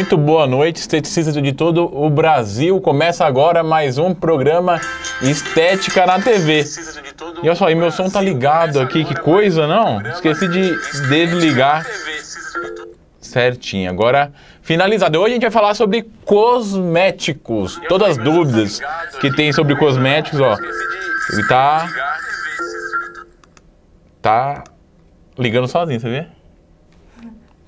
Muito boa noite, esteticistas de todo o Brasil. Começa agora mais um programa Estética na TV. E olha só, aí meu som tá ligado aqui, que coisa, não? Esqueci de desligar certinho. Agora, finalizado. Hoje a gente vai falar sobre cosméticos. Todas as dúvidas que tem sobre cosméticos, ó. Ele tá... Tá ligando sozinho, você vê?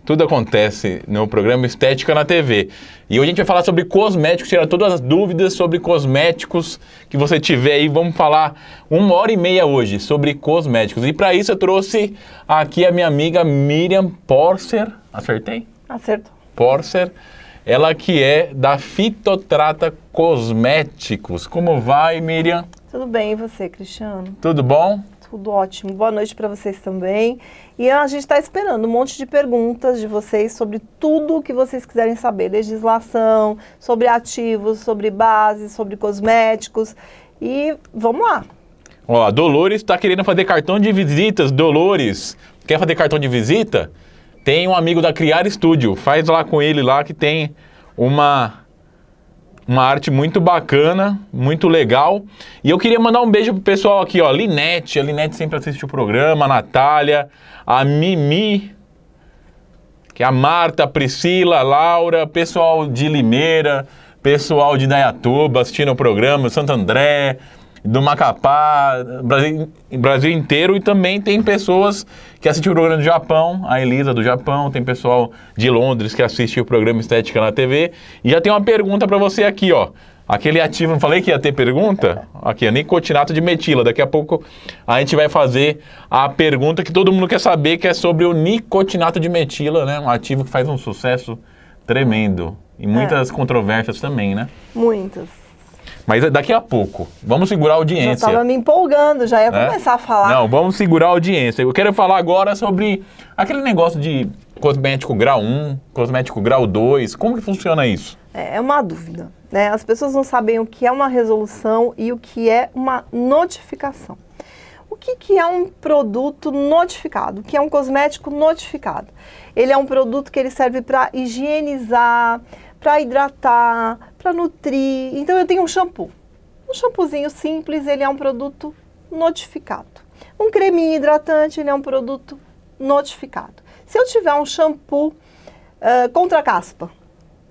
Tudo acontece no programa Estética na TV. E hoje a gente vai falar sobre cosméticos, tirar todas as dúvidas sobre cosméticos que você tiver aí. Vamos falar uma hora e meia hoje sobre cosméticos. E para isso eu trouxe aqui a minha amiga Miriam Porcer. Acertei? Acerto. Porcer. Ela que é da Fitotrata Cosméticos. Como vai, Miriam? Tudo bem, e você, Cristiano? Tudo bom? Tudo ótimo. Boa noite para vocês também. E a gente está esperando um monte de perguntas de vocês sobre tudo o que vocês quiserem saber: legislação, sobre ativos, sobre bases, sobre cosméticos. E vamos lá. Ó, Dolores está querendo fazer cartão de visitas. Dolores, quer fazer cartão de visita? Tem um amigo da Criar estúdio Faz lá com ele lá que tem uma uma arte muito bacana, muito legal. E eu queria mandar um beijo pro pessoal aqui, ó. Linete, a Linete sempre assiste o programa, a Natália, a Mimi, que é a Marta, a Priscila, a Laura, pessoal de Limeira, pessoal de Dayatuba assistindo o programa, Santo André, do Macapá, Brasil, Brasil inteiro, e também tem pessoas que assistem o programa do Japão, a Elisa do Japão, tem pessoal de Londres que assiste o programa Estética na TV. E já tem uma pergunta para você aqui, ó. Aquele ativo, não falei que ia ter pergunta? Aqui, é nicotinato de metila. Daqui a pouco a gente vai fazer a pergunta que todo mundo quer saber, que é sobre o nicotinato de metila, né? Um ativo que faz um sucesso tremendo. E é. muitas é. controvérsias também, né? Muitas. Mas daqui a pouco. Vamos segurar a audiência. Eu estava me empolgando, já ia né? começar a falar. Não, vamos segurar a audiência. Eu quero falar agora sobre aquele negócio de cosmético grau 1, cosmético grau 2. Como que funciona isso? É, é uma dúvida. Né? As pessoas não sabem o que é uma resolução e o que é uma notificação. O que, que é um produto notificado? O que é um cosmético notificado? Ele é um produto que ele serve para higienizar, para hidratar, para nutrir. Então eu tenho um shampoo. Um shampoozinho simples, ele é um produto notificado. Um creminho hidratante, ele é um produto notificado. Se eu tiver um shampoo uh, contra caspa,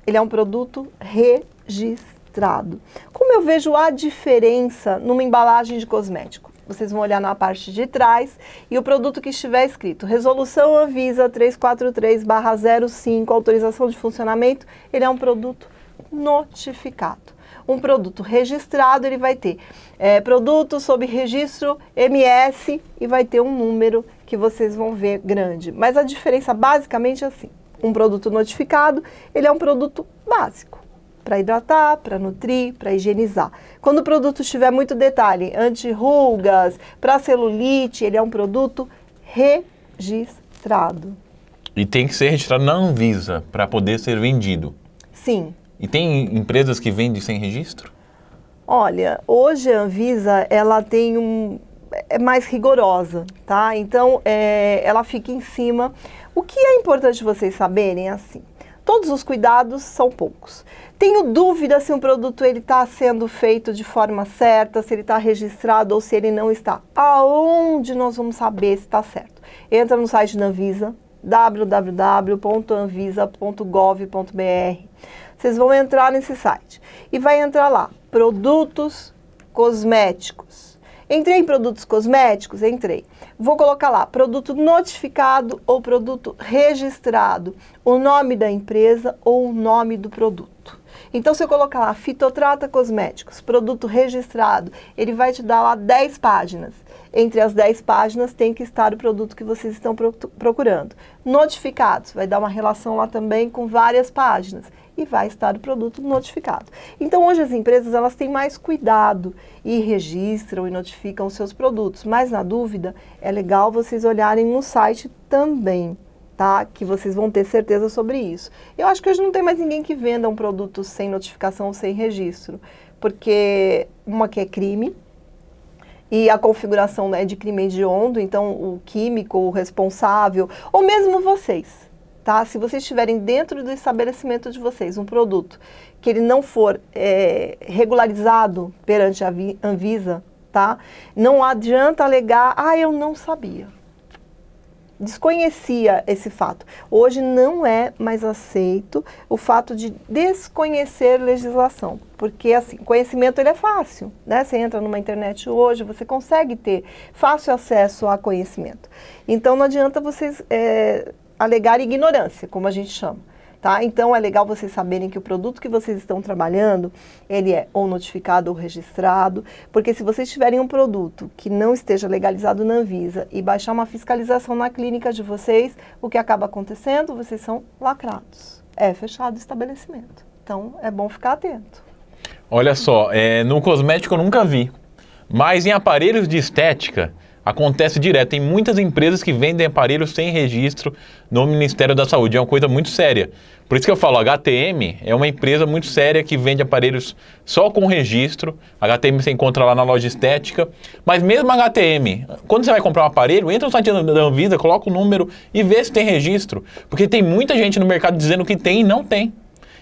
ele é um produto registrado. Como eu vejo a diferença numa embalagem de cosmético? Vocês vão olhar na parte de trás e o produto que estiver escrito Resolução Anvisa 343/05 autorização de funcionamento, ele é um produto notificado um produto registrado, ele vai ter é, produto sob registro MS e vai ter um número que vocês vão ver grande. Mas a diferença basicamente é assim: um produto notificado, ele é um produto básico para hidratar, para nutrir, para higienizar. Quando o produto tiver muito detalhe, anti-rugas, para celulite, ele é um produto registrado. E tem que ser registrado na Anvisa para poder ser vendido. Sim. E tem empresas que vendem sem registro? Olha, hoje a Anvisa ela tem um é mais rigorosa, tá? Então é, ela fica em cima. O que é importante vocês saberem é assim todos os cuidados são poucos. Tenho dúvida se um produto ele está sendo feito de forma certa, se ele está registrado ou se ele não está. Aonde nós vamos saber se está certo? Entra no site da Anvisa, www.anvisa.gov.br. Vocês vão entrar nesse site e vai entrar lá, produtos cosméticos Entrei em produtos cosméticos? Entrei. Vou colocar lá produto notificado ou produto registrado, o nome da empresa ou o nome do produto. Então, se eu colocar lá fitotrata cosméticos, produto registrado, ele vai te dar lá 10 páginas. Entre as 10 páginas tem que estar o produto que vocês estão procurando. Notificados, vai dar uma relação lá também com várias páginas e vai estar o produto notificado. Então hoje as empresas elas têm mais cuidado e registram e notificam os seus produtos, mas na dúvida é legal vocês olharem no site também. Tá? Que vocês vão ter certeza sobre isso. Eu acho que hoje não tem mais ninguém que venda um produto sem notificação ou sem registro, porque uma que é crime, e a configuração é né, de crime hediondo, então o químico, o responsável, ou mesmo vocês tá? Se vocês tiverem dentro do estabelecimento de vocês um produto que ele não for é, regularizado perante a Anvisa, tá? Não adianta alegar, ah, eu não sabia. Desconhecia esse fato. Hoje não é mais aceito o fato de desconhecer legislação, porque assim, conhecimento ele é fácil, né? Você entra numa internet hoje, você consegue ter fácil acesso a conhecimento. Então não adianta vocês é, alegar ignorância, como a gente chama. Tá? Então é legal vocês saberem que o produto que vocês estão trabalhando, ele é ou notificado ou registrado, porque se vocês tiverem um produto que não esteja legalizado na Anvisa e baixar uma fiscalização na clínica de vocês, o que acaba acontecendo? Vocês são lacrados. É fechado o estabelecimento. Então é bom ficar atento. Olha só, é, no cosmético eu nunca vi, mas em aparelhos de estética, Acontece direto. Tem muitas empresas que vendem aparelhos sem registro no Ministério da Saúde. É uma coisa muito séria. Por isso que eu falo, a HTM é uma empresa muito séria que vende aparelhos só com registro. A HTM você encontra lá na loja estética. Mas mesmo a HTM, quando você vai comprar um aparelho, entra no site da Anvisa, coloca o número e vê se tem registro. Porque tem muita gente no mercado dizendo que tem e não tem.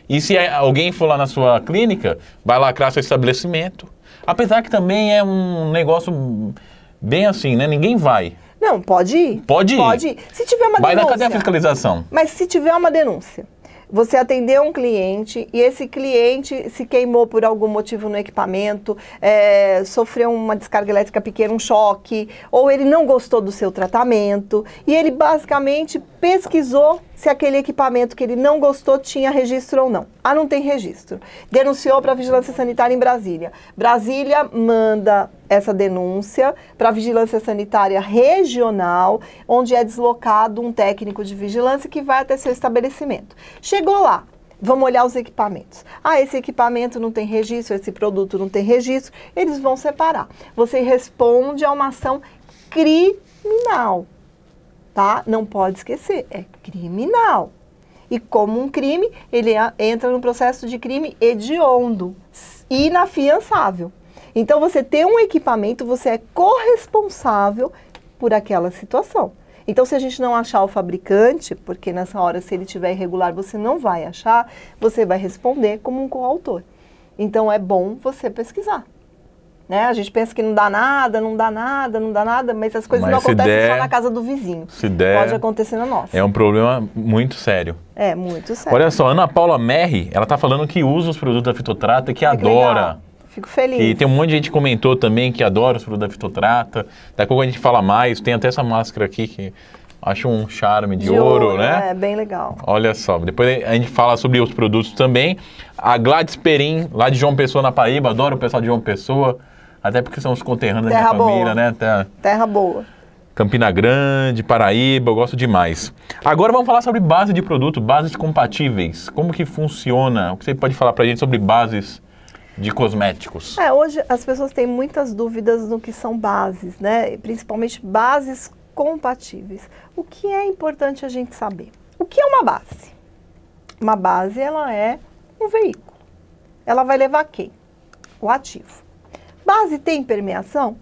E se é, alguém for lá na sua clínica, vai lacrar seu estabelecimento. Apesar que também é um negócio bem assim, né? Ninguém vai. Não, pode ir. Pode ir. Pode ir. Se tiver uma vai denúncia. Vai na a fiscalização? Mas se tiver uma denúncia, você atendeu um cliente e esse cliente se queimou por algum motivo no equipamento, é, sofreu uma descarga elétrica pequena, um choque, ou ele não gostou do seu tratamento, e ele basicamente pesquisou se aquele equipamento que ele não gostou tinha registro ou não. Ah, não tem registro. Denunciou para a Vigilância Sanitária em Brasília. Brasília manda essa denúncia para a Vigilância Sanitária Regional, onde é deslocado um técnico de vigilância que vai até seu estabelecimento. Chegou lá, vamos olhar os equipamentos. Ah, esse equipamento não tem registro, esse produto não tem registro, eles vão separar. Você responde a uma ação criminal tá? Não pode esquecer, é criminal. E como um crime, ele entra no processo de crime hediondo, inafiançável. Então você tem um equipamento, você é corresponsável por aquela situação. Então, se a gente não achar o fabricante, porque nessa hora, se ele tiver irregular, você não vai achar, você vai responder como um coautor. Então, é bom você pesquisar. Né? A gente pensa que não dá nada, não dá nada, não dá nada, mas as coisas mas não acontecem der, só na casa do vizinho. Se der, pode acontecer na nossa. É um problema muito sério. É, muito sério. Olha só, Ana Paula Merri, ela tá falando que usa os produtos da fitotrata, que é adora. Fico feliz. E tem um monte de gente que comentou também que adora os produtos da fitotrata. Daqui a pouco a gente fala mais. Tem até essa máscara aqui que acho um charme de, de ouro, ouro, né? É, bem legal. Olha só, depois a gente fala sobre os produtos também. A Gladys Perim, lá de João Pessoa, na Paraíba, adoro o pessoal de João Pessoa. Até porque são os conterrâneos terra da minha família, né? Terra... terra boa. Campina Grande, Paraíba, eu gosto demais. Agora vamos falar sobre base de produto, bases compatíveis. Como que funciona? O que você pode falar para a gente sobre bases de cosméticos? É, hoje as pessoas têm muitas dúvidas no que são bases, né? Principalmente bases compatíveis. O que é importante a gente saber? O que é uma base? Uma base, ela é um veículo. Ela vai levar quem? O ativo. Base tem permeação?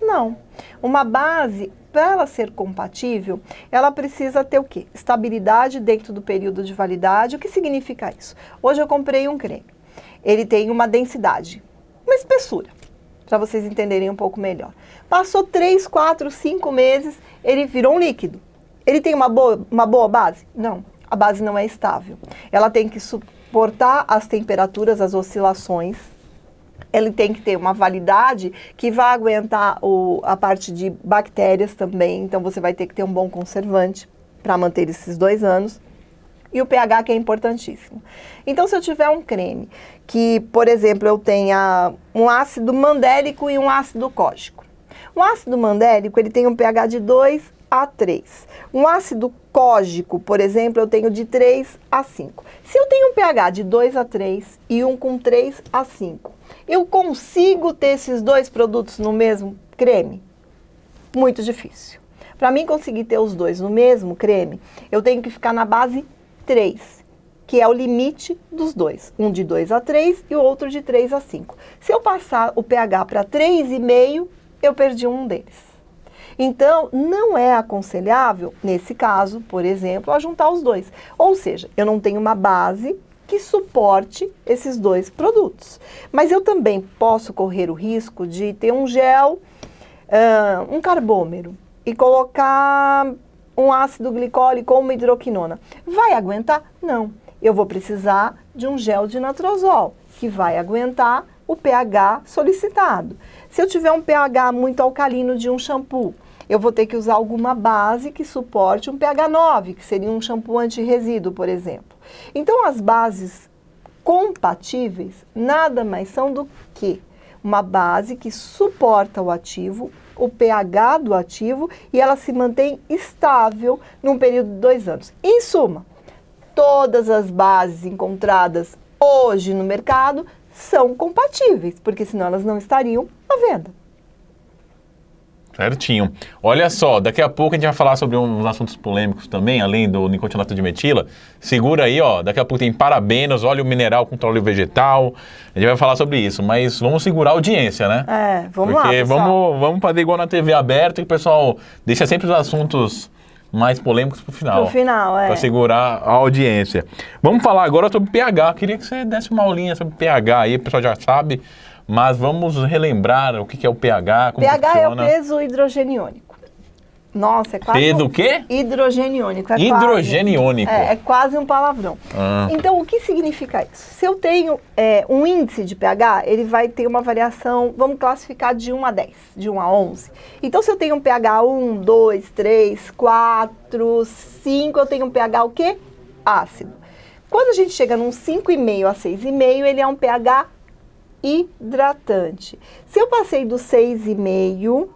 Não. Uma base, para ela ser compatível, ela precisa ter o quê? Estabilidade dentro do período de validade. O que significa isso? Hoje eu comprei um creme. Ele tem uma densidade, uma espessura, para vocês entenderem um pouco melhor. Passou 3, 4, 5 meses, ele virou um líquido. Ele tem uma boa, uma boa base? Não. A base não é estável. Ela tem que suportar as temperaturas, as oscilações, ele tem que ter uma validade que vai aguentar o, a parte de bactérias também, então você vai ter que ter um bom conservante para manter esses dois anos. E o pH que é importantíssimo. Então, se eu tiver um creme que, por exemplo, eu tenha um ácido mandélico e um ácido cógico. O ácido mandélico, ele tem um pH de 2 a 3. Um ácido cógico, por exemplo, eu tenho de 3 a 5. Se eu tenho um pH de 2 a 3 e um com 3 a 5, eu consigo ter esses dois produtos no mesmo creme? Muito difícil. Para mim conseguir ter os dois no mesmo creme, eu tenho que ficar na base 3, que é o limite dos dois. Um de 2 a 3 e o outro de 3 a 5. Se eu passar o pH para 3,5, eu perdi um deles. Então, não é aconselhável, nesse caso, por exemplo, a juntar os dois. Ou seja, eu não tenho uma base que suporte esses dois produtos. Mas eu também posso correr o risco de ter um gel, uh, um carbômero e colocar um ácido glicólico ou uma hidroquinona. Vai aguentar? Não. Eu vou precisar de um gel de natrozol, que vai aguentar o pH solicitado. Se eu tiver um pH muito alcalino de um shampoo, eu vou ter que usar alguma base que suporte um pH 9, que seria um shampoo anti-resíduo, por exemplo. Então, as bases compatíveis nada mais são do que uma base que suporta o ativo, o pH do ativo e ela se mantém estável num período de dois anos. Em suma, todas as bases encontradas hoje no mercado são compatíveis, porque senão elas não estariam à venda. Certinho. Olha só, daqui a pouco a gente vai falar sobre uns assuntos polêmicos também, além do nicotinato de metila. Segura aí, ó. Daqui a pouco tem parabenos, óleo mineral contra óleo vegetal. A gente vai falar sobre isso, mas vamos segurar a audiência, né? É, vamos Porque lá. Porque vamos, vamos fazer igual na TV aberta e o pessoal deixa sempre os assuntos mais polêmicos pro final. Pro final, é. Pra segurar a audiência. Vamos falar agora sobre pH. Queria que você desse uma aulinha sobre pH aí, o pessoal já sabe. Mas vamos relembrar o que é o pH, como pH é o peso hidrogeniônico. Nossa, é quase. P do um... quê? Hidrogeniônico. É hidrogeniônico. Quase, é, é, quase um palavrão. Ah. Então, o que significa isso? Se eu tenho é, um índice de pH, ele vai ter uma variação, vamos classificar de 1 a 10, de 1 a 11. Então, se eu tenho um pH 1, 2, 3, 4, 5, eu tenho um pH o quê? Ácido. Quando a gente chega num 5,5 a 6,5, ele é um pH hidratante. Se eu passei do 6,5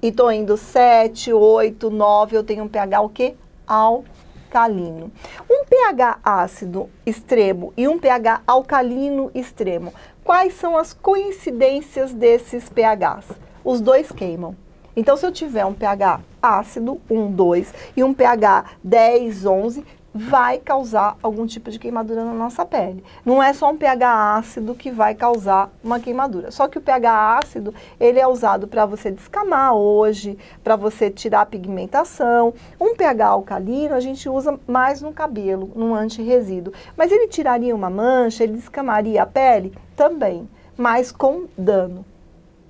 e estou indo 7, 8, 9, eu tenho um pH o quê? Alcalino. Um pH ácido extremo e um pH alcalino extremo. Quais são as coincidências desses pHs? Os dois queimam. Então, se eu tiver um pH ácido, 1, 2, e um pH 10, 11, vai causar algum tipo de queimadura na nossa pele. Não é só um pH ácido que vai causar uma queimadura. Só que o pH ácido, ele é usado para você descamar hoje, para você tirar a pigmentação. Um pH alcalino a gente usa mais no cabelo, num resíduo Mas ele tiraria uma mancha, ele descamaria a pele? Também, mas com dano,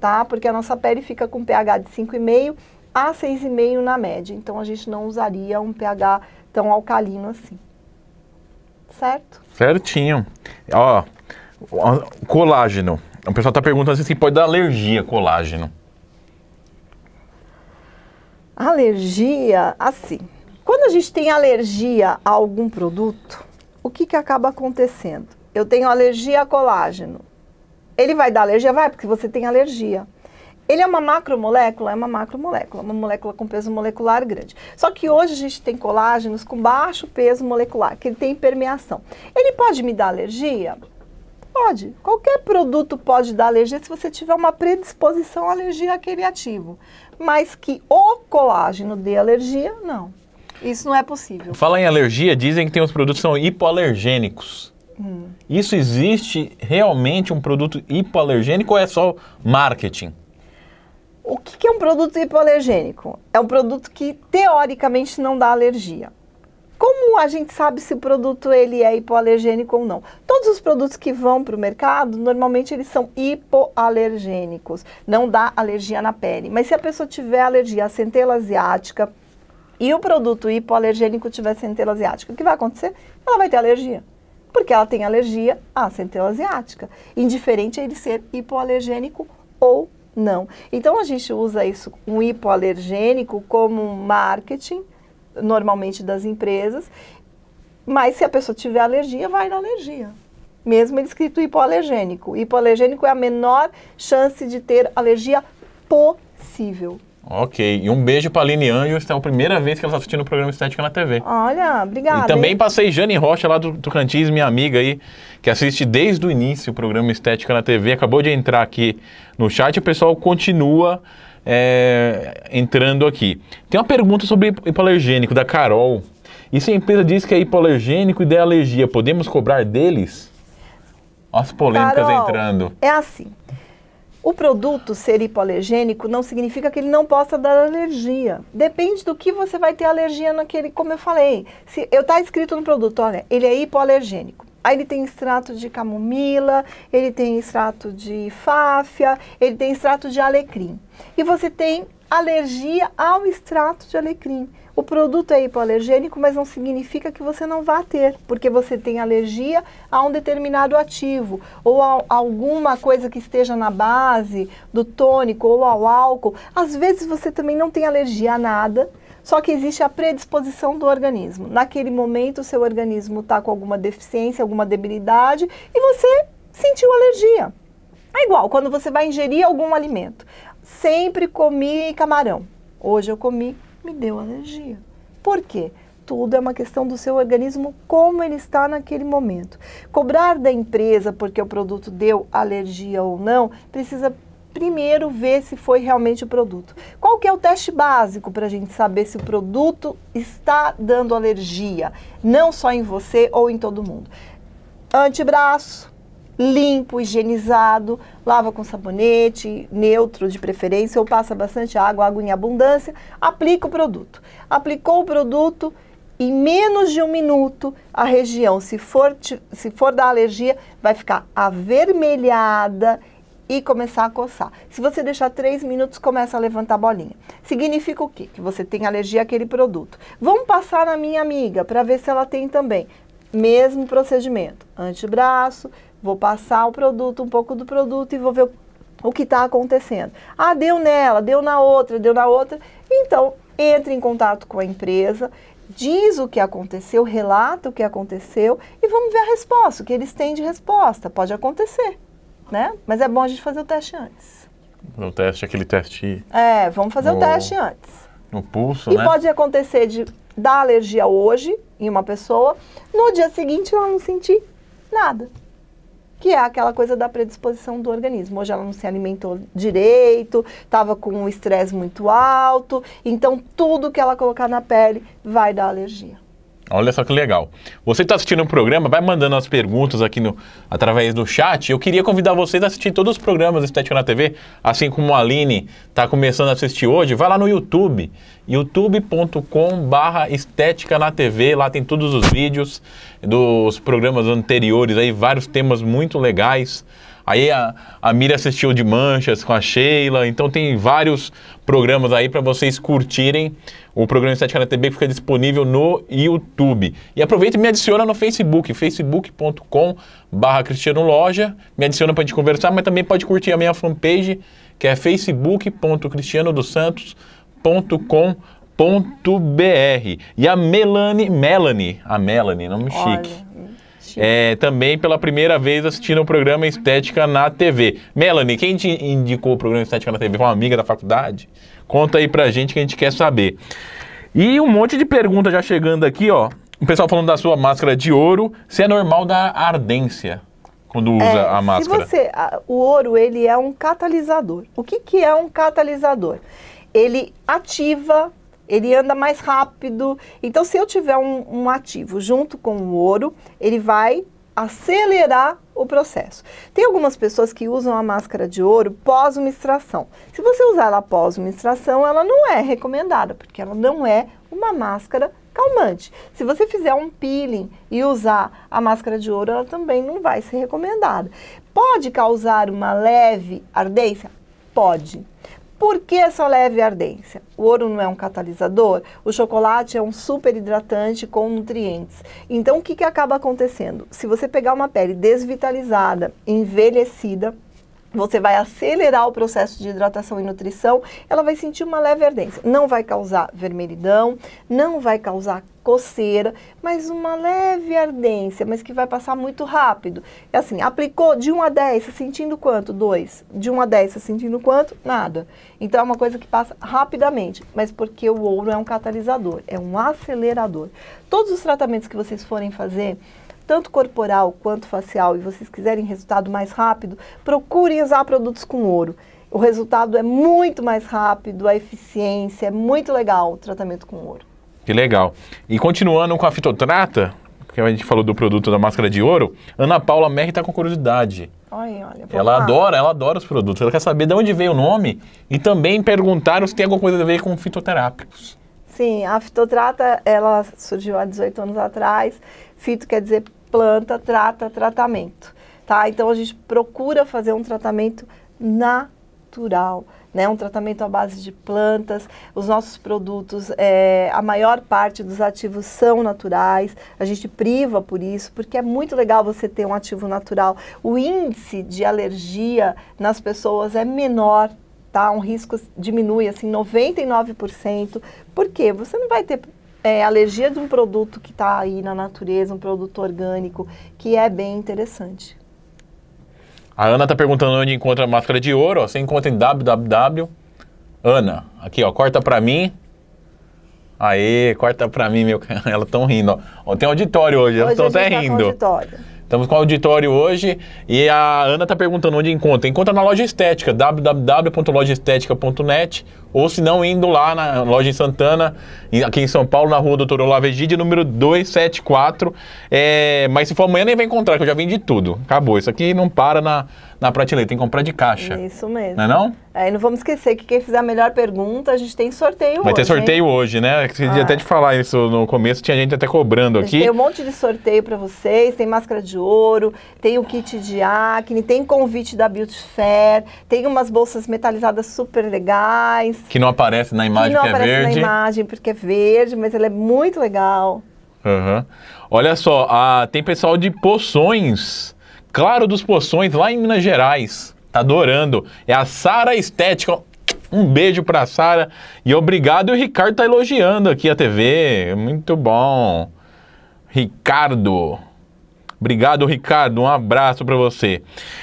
tá? Porque a nossa pele fica com pH de 5,5 a 6,5 na média. Então a gente não usaria um pH tão alcalino assim. Certo? Certinho. Ó, colágeno. O pessoal está perguntando se pode dar alergia a colágeno. Alergia, assim. Quando a gente tem alergia a algum produto, o que, que acaba acontecendo? Eu tenho alergia a colágeno. Ele vai dar alergia? Vai, porque você tem alergia. Ele é uma macromolécula? É uma macromolécula, uma molécula com peso molecular grande. Só que hoje a gente tem colágenos com baixo peso molecular, que ele tem permeação. Ele pode me dar alergia? Pode. Qualquer produto pode dar alergia se você tiver uma predisposição à alergia àquele ativo. Mas que o colágeno dê alergia, não. Isso não é possível. Fala em alergia, dizem que tem uns produtos que são hipoalergênicos. Hum. Isso existe realmente um produto hipoalergênico ou é só marketing? O que é um produto hipoalergênico? É um produto que teoricamente não dá alergia. Como a gente sabe se o produto ele é hipoalergênico ou não? Todos os produtos que vão para o mercado, normalmente eles são hipoalergênicos, não dá alergia na pele. Mas se a pessoa tiver alergia à centela asiática e o produto hipoalergênico tiver centela asiática, o que vai acontecer? Ela vai ter alergia porque ela tem alergia à centela asiática, indiferente a ele ser hipoalergênico ou não. Então a gente usa isso, um hipoalergênico, como marketing, normalmente das empresas, mas se a pessoa tiver alergia, vai na alergia. Mesmo ele escrito hipoalergênico. Hipoalergênico é a menor chance de ter alergia possível. Ok. E um beijo para a Aline Anjos. Então é a primeira vez que ela está assistindo o programa Estética na TV. Olha, obrigada. E também hein? passei Jane Rocha lá do Tocantins, minha amiga aí, que assiste desde o início o programa Estética na TV. Acabou de entrar aqui no chat. O pessoal continua é, entrando aqui. Tem uma pergunta sobre hipoalergênico da Carol. E se a empresa diz que é hipoalergênico e der alergia, podemos cobrar deles? Olha as polêmicas Carol, entrando. É assim. O produto ser hipoalergênico não significa que ele não possa dar alergia. Depende do que você vai ter alergia naquele, como eu falei. Se eu tá escrito no produto, olha, ele é hipoalergênico. Aí ele tem extrato de camomila, ele tem extrato de fáfia, ele tem extrato de alecrim. E você tem alergia ao extrato de alecrim produto é hipoalergênico, mas não significa que você não vá ter, porque você tem alergia a um determinado ativo, ou a, alguma coisa que esteja na base do tônico ou ao álcool. Às vezes você também não tem alergia a nada, só que existe a predisposição do organismo. Naquele momento, o seu organismo está com alguma deficiência, alguma debilidade e você sentiu alergia. É igual quando você vai ingerir algum alimento. Sempre comi camarão. Hoje eu comi me deu alergia. Por quê? Tudo é uma questão do seu organismo, como ele está naquele momento. Cobrar da empresa porque o produto deu alergia ou não, precisa primeiro ver se foi realmente o produto. Qual que é o teste básico para a gente saber se o produto está dando alergia, não só em você ou em todo mundo? Antebraço, limpo, higienizado, lava com sabonete, neutro de preferência, ou passa bastante água, água em abundância, aplica o produto. Aplicou o produto, em menos de um minuto, a região, se for, se for da alergia, vai ficar avermelhada e começar a coçar. Se você deixar três minutos, começa a levantar a bolinha. Significa o quê? Que você tem alergia àquele produto. Vamos passar na minha amiga para ver se ela tem também. Mesmo procedimento. Antebraço, Vou passar o produto, um pouco do produto e vou ver o que está acontecendo. Ah, deu nela, deu na outra, deu na outra. Então, entre em contato com a empresa, diz o que aconteceu, relata o que aconteceu e vamos ver a resposta, o que eles têm de resposta. Pode acontecer, né? Mas é bom a gente fazer o teste antes. O teste, aquele teste. É, vamos fazer no, o teste antes. No pulso, e né? E pode acontecer de dar alergia hoje em uma pessoa, no dia seguinte ela não sentir nada que é aquela coisa da predisposição do organismo. Hoje ela não se alimentou direito, estava com um estresse muito alto, então tudo que ela colocar na pele vai dar alergia. Olha só que legal. Você que está assistindo o programa, vai mandando as perguntas aqui no, através do chat. Eu queria convidar vocês a assistir todos os programas Estética na TV, assim como a Aline está começando a assistir hoje. Vai lá no YouTube, youtube.com.br Estética na TV. Lá tem todos os vídeos dos programas anteriores, aí vários temas muito legais. Aí a, a Mira assistiu de Manchas com a Sheila. Então tem vários programas aí para vocês curtirem. O programa Estética Cara TV fica disponível no YouTube. E aproveita e me adiciona no Facebook, facebook.com Cristiano Loja. Me adiciona para a gente conversar, mas também pode curtir a minha fanpage, que é facebook.cristianodosantos.com.br. E a Melanie, Melanie, a Melanie, nome Olha. chique é, também pela primeira vez assistindo o programa Estética na TV. Melanie, quem te indicou o programa Estética na TV? Foi uma amiga da faculdade? Conta aí pra gente que a gente quer saber. E um monte de pergunta já chegando aqui, ó. O pessoal falando da sua máscara de ouro, se é normal da ardência quando é, usa é, a máscara? Você, a, o ouro ele é um catalisador. O que, que é um catalisador? Ele ativa ele anda mais rápido. Então, se eu tiver um, um ativo junto com o ouro, ele vai acelerar o processo. Tem algumas pessoas que usam a máscara de ouro pós uma extração. Se você usar ela pós uma extração, ela não é recomendada, porque ela não é uma máscara calmante. Se você fizer um peeling e usar a máscara de ouro, ela também não vai ser recomendada. Pode causar uma leve ardência? Pode. Por que essa leve ardência? O ouro não é um catalisador, o chocolate é um super hidratante com nutrientes. Então, o que, que acaba acontecendo? Se você pegar uma pele desvitalizada, envelhecida, você vai acelerar o processo de hidratação e nutrição, ela vai sentir uma leve ardência. Não vai causar vermelhidão, não vai causar coceira, mas uma leve ardência, mas que vai passar muito rápido. É assim, aplicou de 1 a 10, sentindo quanto? 2. De 1 a 10, sentindo quanto? Nada. Então é uma coisa que passa rapidamente, mas porque o ouro é um catalisador, é um acelerador. Todos os tratamentos que vocês forem fazer, tanto corporal quanto facial, e vocês quiserem resultado mais rápido, procurem usar produtos com ouro. O resultado é muito mais rápido, a eficiência é muito legal o tratamento com ouro. Que legal. E continuando com a fitotrata, que a gente falou do produto da máscara de ouro, Ana Paula Merri está com curiosidade. Olha, olha, ela lá. adora, ela adora os produtos. Ela quer saber de onde veio o nome e também perguntar se tem alguma coisa a ver com fitoterápicos. Sim, a fitotrata, ela surgiu há 18 anos atrás. Fito quer dizer planta, trata, tratamento. Tá? Então a gente procura fazer um tratamento natural, né? Um tratamento à base de plantas. Os nossos produtos, é, a maior parte dos ativos são naturais. A gente priva por isso, porque é muito legal você ter um ativo natural. O índice de alergia nas pessoas é menor tá? Um risco diminui assim 99%. Por quê? Você não vai ter é, alergia de um produto que está aí na natureza, um produto orgânico, que é bem interessante. A Ana está perguntando onde encontra a máscara de ouro. Ó. Você encontra em www. Ana, aqui ó, corta para mim. Aê, corta para mim, meu. Ela tão rindo. Ó. Tem auditório hoje, hoje elas estão até tá rindo. Com auditório. Estamos com o auditório hoje e a Ana está perguntando onde encontra. Encontra na loja estética, www.lojaestetica.net ou se não, indo lá na loja em Santana, aqui em São Paulo, na rua Doutor Olavo Egide, número 274. É, mas se for amanhã nem vai encontrar, que eu já vendi tudo. Acabou, isso aqui não para na, na prateleira, tem que comprar de caixa. Isso mesmo. Não é não? É, e não vamos esquecer que quem fizer a melhor pergunta, a gente tem sorteio Vai hoje. Vai ter sorteio hein? hoje, né? Eu ah. até de falar isso no começo, tinha gente até cobrando aqui. Tem um monte de sorteio para vocês, tem máscara de ouro, tem o kit de acne, tem convite da Beauty Fair, tem umas bolsas metalizadas super legais. Que não aparece na imagem, que, não que é aparece é verde. na imagem, porque é verde, mas ela é muito legal. Uhum. Olha só, a, ah, tem pessoal de Poções Claro dos Poções, lá em Minas Gerais. Tá adorando. É a Sara Estética. Um beijo pra Sara e obrigado. E o Ricardo tá elogiando aqui a TV. Muito bom. Ricardo. Obrigado, Ricardo. Um abraço para você.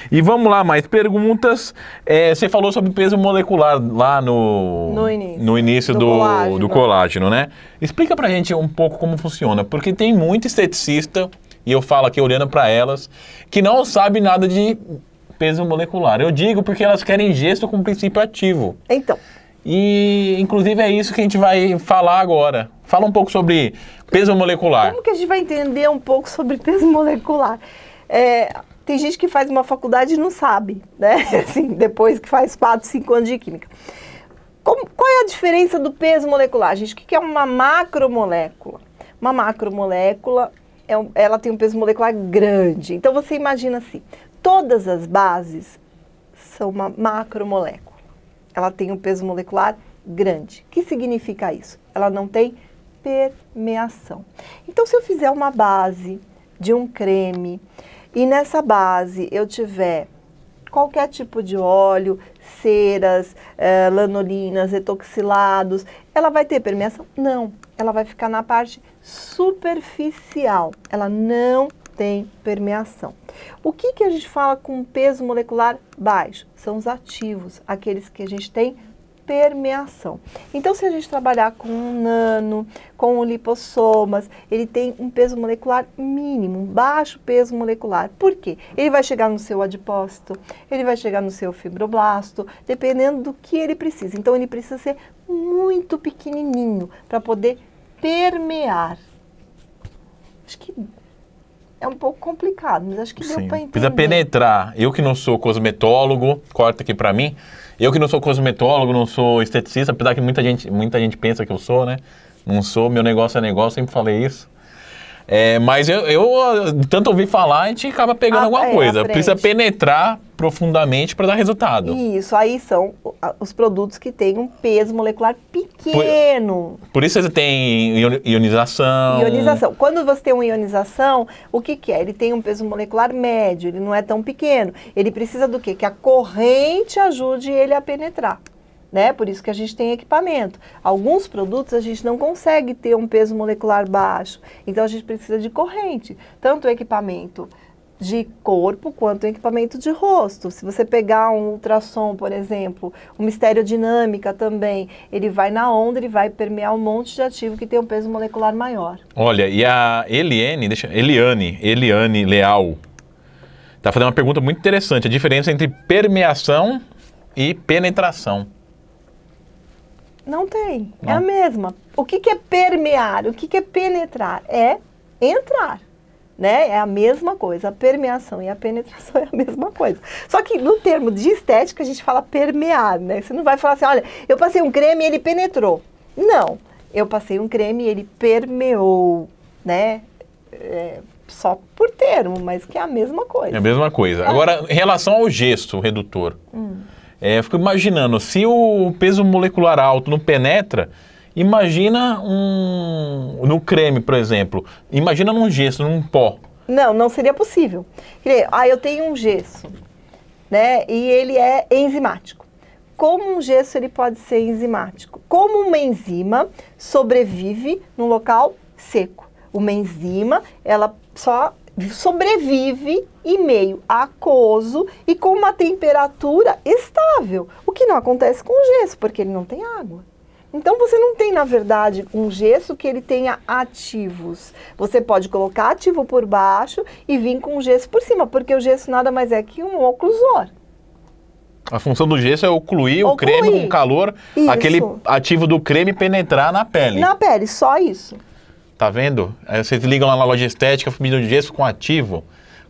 E vamos lá, mais perguntas. É, você falou sobre peso molecular lá no, no início, no início do, do, colágeno. do colágeno, né? Explica pra gente um pouco como funciona, porque tem muito esteticista e eu falo aqui olhando para elas, que não sabem nada de peso molecular. Eu digo porque elas querem gesto com princípio ativo. Então. E, inclusive, é isso que a gente vai falar agora. Fala um pouco sobre peso molecular. Como que a gente vai entender um pouco sobre peso molecular? É, tem gente que faz uma faculdade e não sabe, né? Assim, depois que faz 4, 5 anos de química. Como, qual é a diferença do peso molecular, gente? O que é uma macromolécula? Uma macromolécula é um, ela tem um peso molecular grande. Então você imagina assim, todas as bases são uma macromolécula. Ela tem um peso molecular grande. O que significa isso? Ela não tem permeação. Então se eu fizer uma base de um creme e nessa base eu tiver qualquer tipo de óleo, ceras, eh, lanolinas, etoxilados, ela vai ter permeação? Não, ela vai ficar na parte superficial, ela não tem permeação. O que, que a gente fala com peso molecular baixo? São os ativos, aqueles que a gente tem permeação. Então, se a gente trabalhar com um nano, com lipossomas, ele tem um peso molecular mínimo, um baixo peso molecular. Por quê? Ele vai chegar no seu adipócito, ele vai chegar no seu fibroblasto, dependendo do que ele precisa. Então, ele precisa ser muito pequenininho para poder permear. Acho que é um pouco complicado, mas acho que Sim. deu para entender. Precisa penetrar. Eu que não sou cosmetólogo, corta aqui para mim. Eu que não sou cosmetólogo, não sou esteticista, apesar que muita gente, muita gente pensa que eu sou, né? Não sou, meu negócio é negócio, sempre falei isso. É, mas eu, eu, ah, tanto ouvi falar, a gente acaba pegando a, alguma é, coisa. Precisa penetrar profundamente para dar resultado. Isso, aí são os produtos que têm um peso molecular pequeno. Por, por isso você tem ionização. Ionização. Quando você tem uma ionização, o que, que é? Ele tem um peso molecular médio, ele não é tão pequeno. Ele precisa do quê? Que a corrente ajude ele a penetrar né? Por isso que a gente tem equipamento. Alguns produtos a gente não consegue ter um peso molecular baixo, então a gente precisa de corrente, tanto o equipamento de corpo quanto o equipamento de rosto. Se você pegar um ultrassom, por exemplo, uma estereodinâmica também, ele vai na onda, ele vai permear um monte de ativo que tem um peso molecular maior. Olha, e a Eliane, deixa, Eliane, Eliane Leal, está fazendo uma pergunta muito interessante, a diferença entre permeação e penetração. Não tem. É não. É a mesma. O que, que é permear? O que, que é penetrar? É entrar. Né? É a mesma coisa. A permeação e a penetração é a mesma coisa. Só que no termo de estética a gente fala permear, né? Você não vai falar assim, olha, eu passei um creme e ele penetrou. Não. Eu passei um creme e ele permeou, né? É, só por termo, mas que é a mesma coisa. É a mesma coisa. É. Agora, em relação ao gesto redutor. Hum. É, eu fico imaginando, se o peso molecular alto não penetra, imagina um. no creme, por exemplo. Imagina num gesso, num pó. Não, não seria possível. Ah, eu tenho um gesso, né? E ele é enzimático. Como um gesso ele pode ser enzimático? Como uma enzima sobrevive num local seco? Uma enzima, ela só sobrevive em meio aquoso e com uma temperatura estável, o que não acontece com o gesso, porque ele não tem água. Então você não tem, na verdade, um gesso que ele tenha ativos. Você pode colocar ativo por baixo e vir com o gesso por cima, porque o gesso nada mais é que um oclusor. A função do gesso é ocluir, ocluir. o creme com calor, isso. aquele ativo do creme penetrar na pele. Na pele, só isso. Tá vendo? Aí vocês ligam lá na loja estética, medindo gesso com ativo.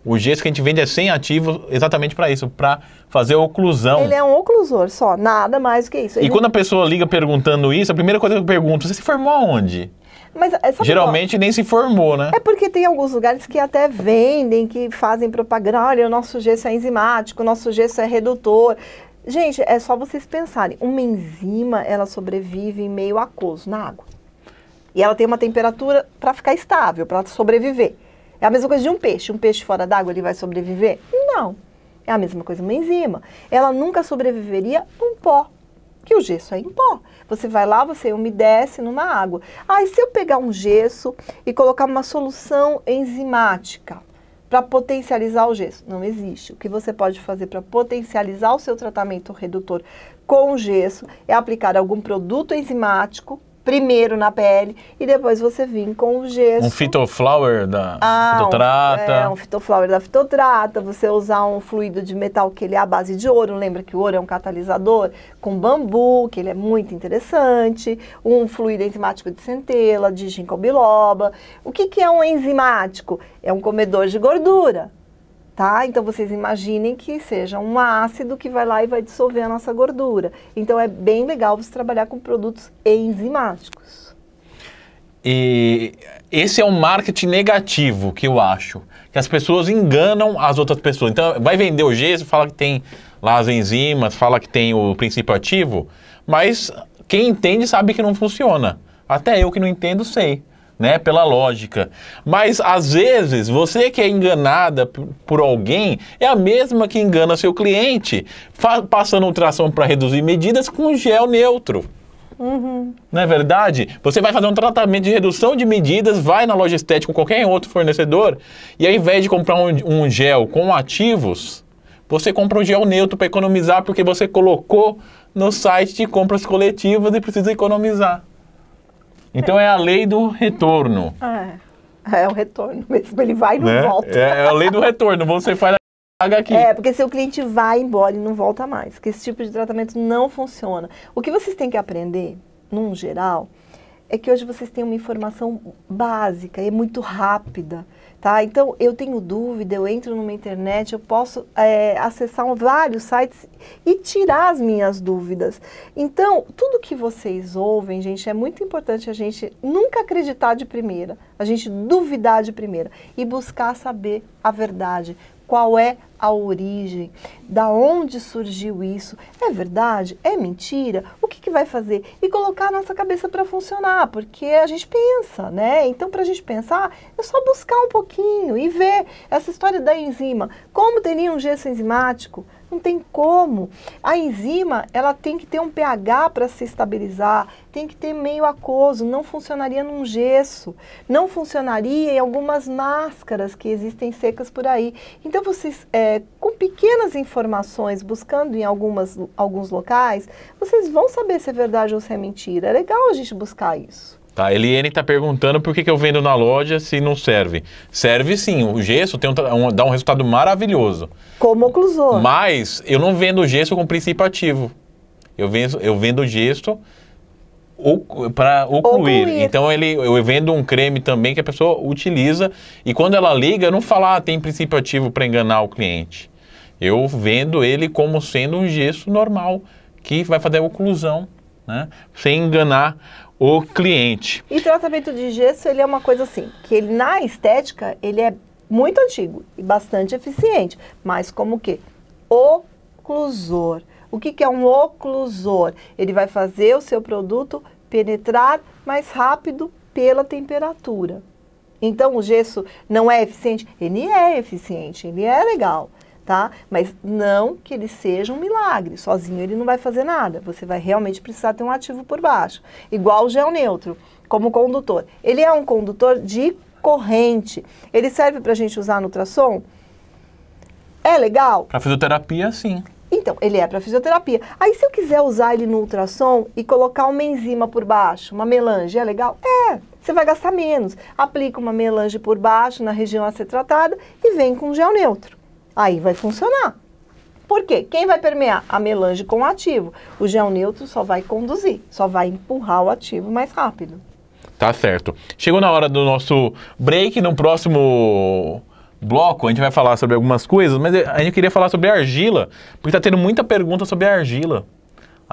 O gesso que a gente vende é sem ativo exatamente para isso, para fazer oclusão. Ele é um oclusor só, nada mais que isso. Ele... E quando a pessoa liga perguntando isso, a primeira coisa que eu pergunto, você se formou aonde? Mas, eh, Geralmente nem se formou, né? É porque tem alguns lugares que até vendem, que fazem propaganda. Olha, o nosso gesso é enzimático, o nosso gesso é redutor. Gente, é só vocês pensarem. Uma enzima, ela sobrevive em meio aquoso, na água. E ela tem uma temperatura para ficar estável, para sobreviver. É a mesma coisa de um peixe. Um peixe fora d'água, ele vai sobreviver? Não. É a mesma coisa uma enzima. Ela nunca sobreviveria num pó, que o gesso é em pó. Você vai lá, você umedece numa água. Ah, e se eu pegar um gesso e colocar uma solução enzimática para potencializar o gesso? Não existe. O que você pode fazer para potencializar o seu tratamento redutor com gesso é aplicar algum produto enzimático primeiro na pele e depois você vem com o gesso. Um fitoflower da ah, fitotrata. Um, é, um fitoflower da fitotrata, você usar um fluido de metal que ele é à base de ouro, lembra que o ouro é um catalisador, com bambu, que ele é muito interessante, um fluido enzimático de centela, de ginkgo biloba. O que, que é um enzimático? É um comedor de gordura tá? Então vocês imaginem que seja um ácido que vai lá e vai dissolver a nossa gordura. Então é bem legal você trabalhar com produtos enzimáticos. E esse é um marketing negativo que eu acho, que as pessoas enganam as outras pessoas. Então vai vender o gesso, fala que tem lá as enzimas, fala que tem o princípio ativo, mas quem entende sabe que não funciona. Até eu que não entendo sei né, pela lógica. Mas às vezes você que é enganada por alguém é a mesma que engana seu cliente, passando tração para reduzir medidas com gel neutro. Uhum. Não é verdade? Você vai fazer um tratamento de redução de medidas, vai na loja estética com qualquer outro fornecedor, e ao invés de comprar um, um gel com ativos, você compra um gel neutro para economizar porque você colocou no site de compras coletivas e precisa economizar. Então é a lei do retorno. Ah, é, é o retorno mesmo, ele vai e não né? volta. É, é, a lei do retorno, você faz a aqui. É, porque seu cliente vai embora e não volta mais, que esse tipo de tratamento não funciona. O que vocês têm que aprender, num geral, é que hoje vocês têm uma informação básica e é muito rápida. Tá? Então, eu tenho dúvida, eu entro numa internet, eu posso é, acessar vários sites e tirar as minhas dúvidas. Então, tudo que vocês ouvem, gente, é muito importante a gente nunca acreditar de primeira, a gente duvidar de primeira e buscar saber a verdade qual é a origem, da onde surgiu isso, é verdade, é mentira, o que, que vai fazer? E colocar a nossa cabeça para funcionar, porque a gente pensa, né? Então, para a gente pensar, é só buscar um pouquinho e ver essa história da enzima. Como teria um gesso enzimático? Não tem como. A enzima, ela tem que ter um pH para se estabilizar, tem que ter meio aquoso, não funcionaria num gesso, não funcionaria em algumas máscaras que existem secas por aí. Então, vocês, é, com pequenas informações, buscando em algumas, alguns locais, vocês vão saber se é verdade ou se é mentira. É legal a gente buscar isso. Tá? Eliane está perguntando por que, que eu vendo na loja se não serve. Serve sim, o gesso tem um, um, dá um resultado maravilhoso. Como oclusor. Mas eu não vendo gesso com princípio ativo. Eu vendo, eu vendo gesso para ocluir. ocluir. Então ele, eu vendo um creme também que a pessoa utiliza e quando ela liga, não falo, ah, tem princípio ativo para enganar o cliente. Eu vendo ele como sendo um gesso normal que vai fazer a oclusão, né? sem enganar o cliente. E tratamento de gesso, ele é uma coisa assim, que ele na estética, ele é muito antigo e bastante eficiente, mas como que? Oclusor. O que, que é um oclusor? Ele vai fazer o seu produto penetrar mais rápido pela temperatura. Então, o gesso não é eficiente? Ele é eficiente, ele é legal tá? Mas não que ele seja um milagre, sozinho ele não vai fazer nada. Você vai realmente precisar ter um ativo por baixo, igual o gel neutro, como condutor. Ele é um condutor de corrente. Ele serve para a gente usar no ultrassom? É legal? Para fisioterapia, sim. Então, ele é para fisioterapia. Aí, se eu quiser usar ele no ultrassom e colocar uma enzima por baixo, uma melange, é legal? É, você vai gastar menos. Aplica uma melange por baixo, na região a ser tratada, e vem com gel neutro. Aí vai funcionar. Por quê? Quem vai permear? A melange com o ativo. O gel neutro só vai conduzir, só vai empurrar o ativo mais rápido. Tá certo. Chegou na hora do nosso break. No próximo bloco, a gente vai falar sobre algumas coisas, mas a gente queria falar sobre argila, porque tá tendo muita pergunta sobre argila.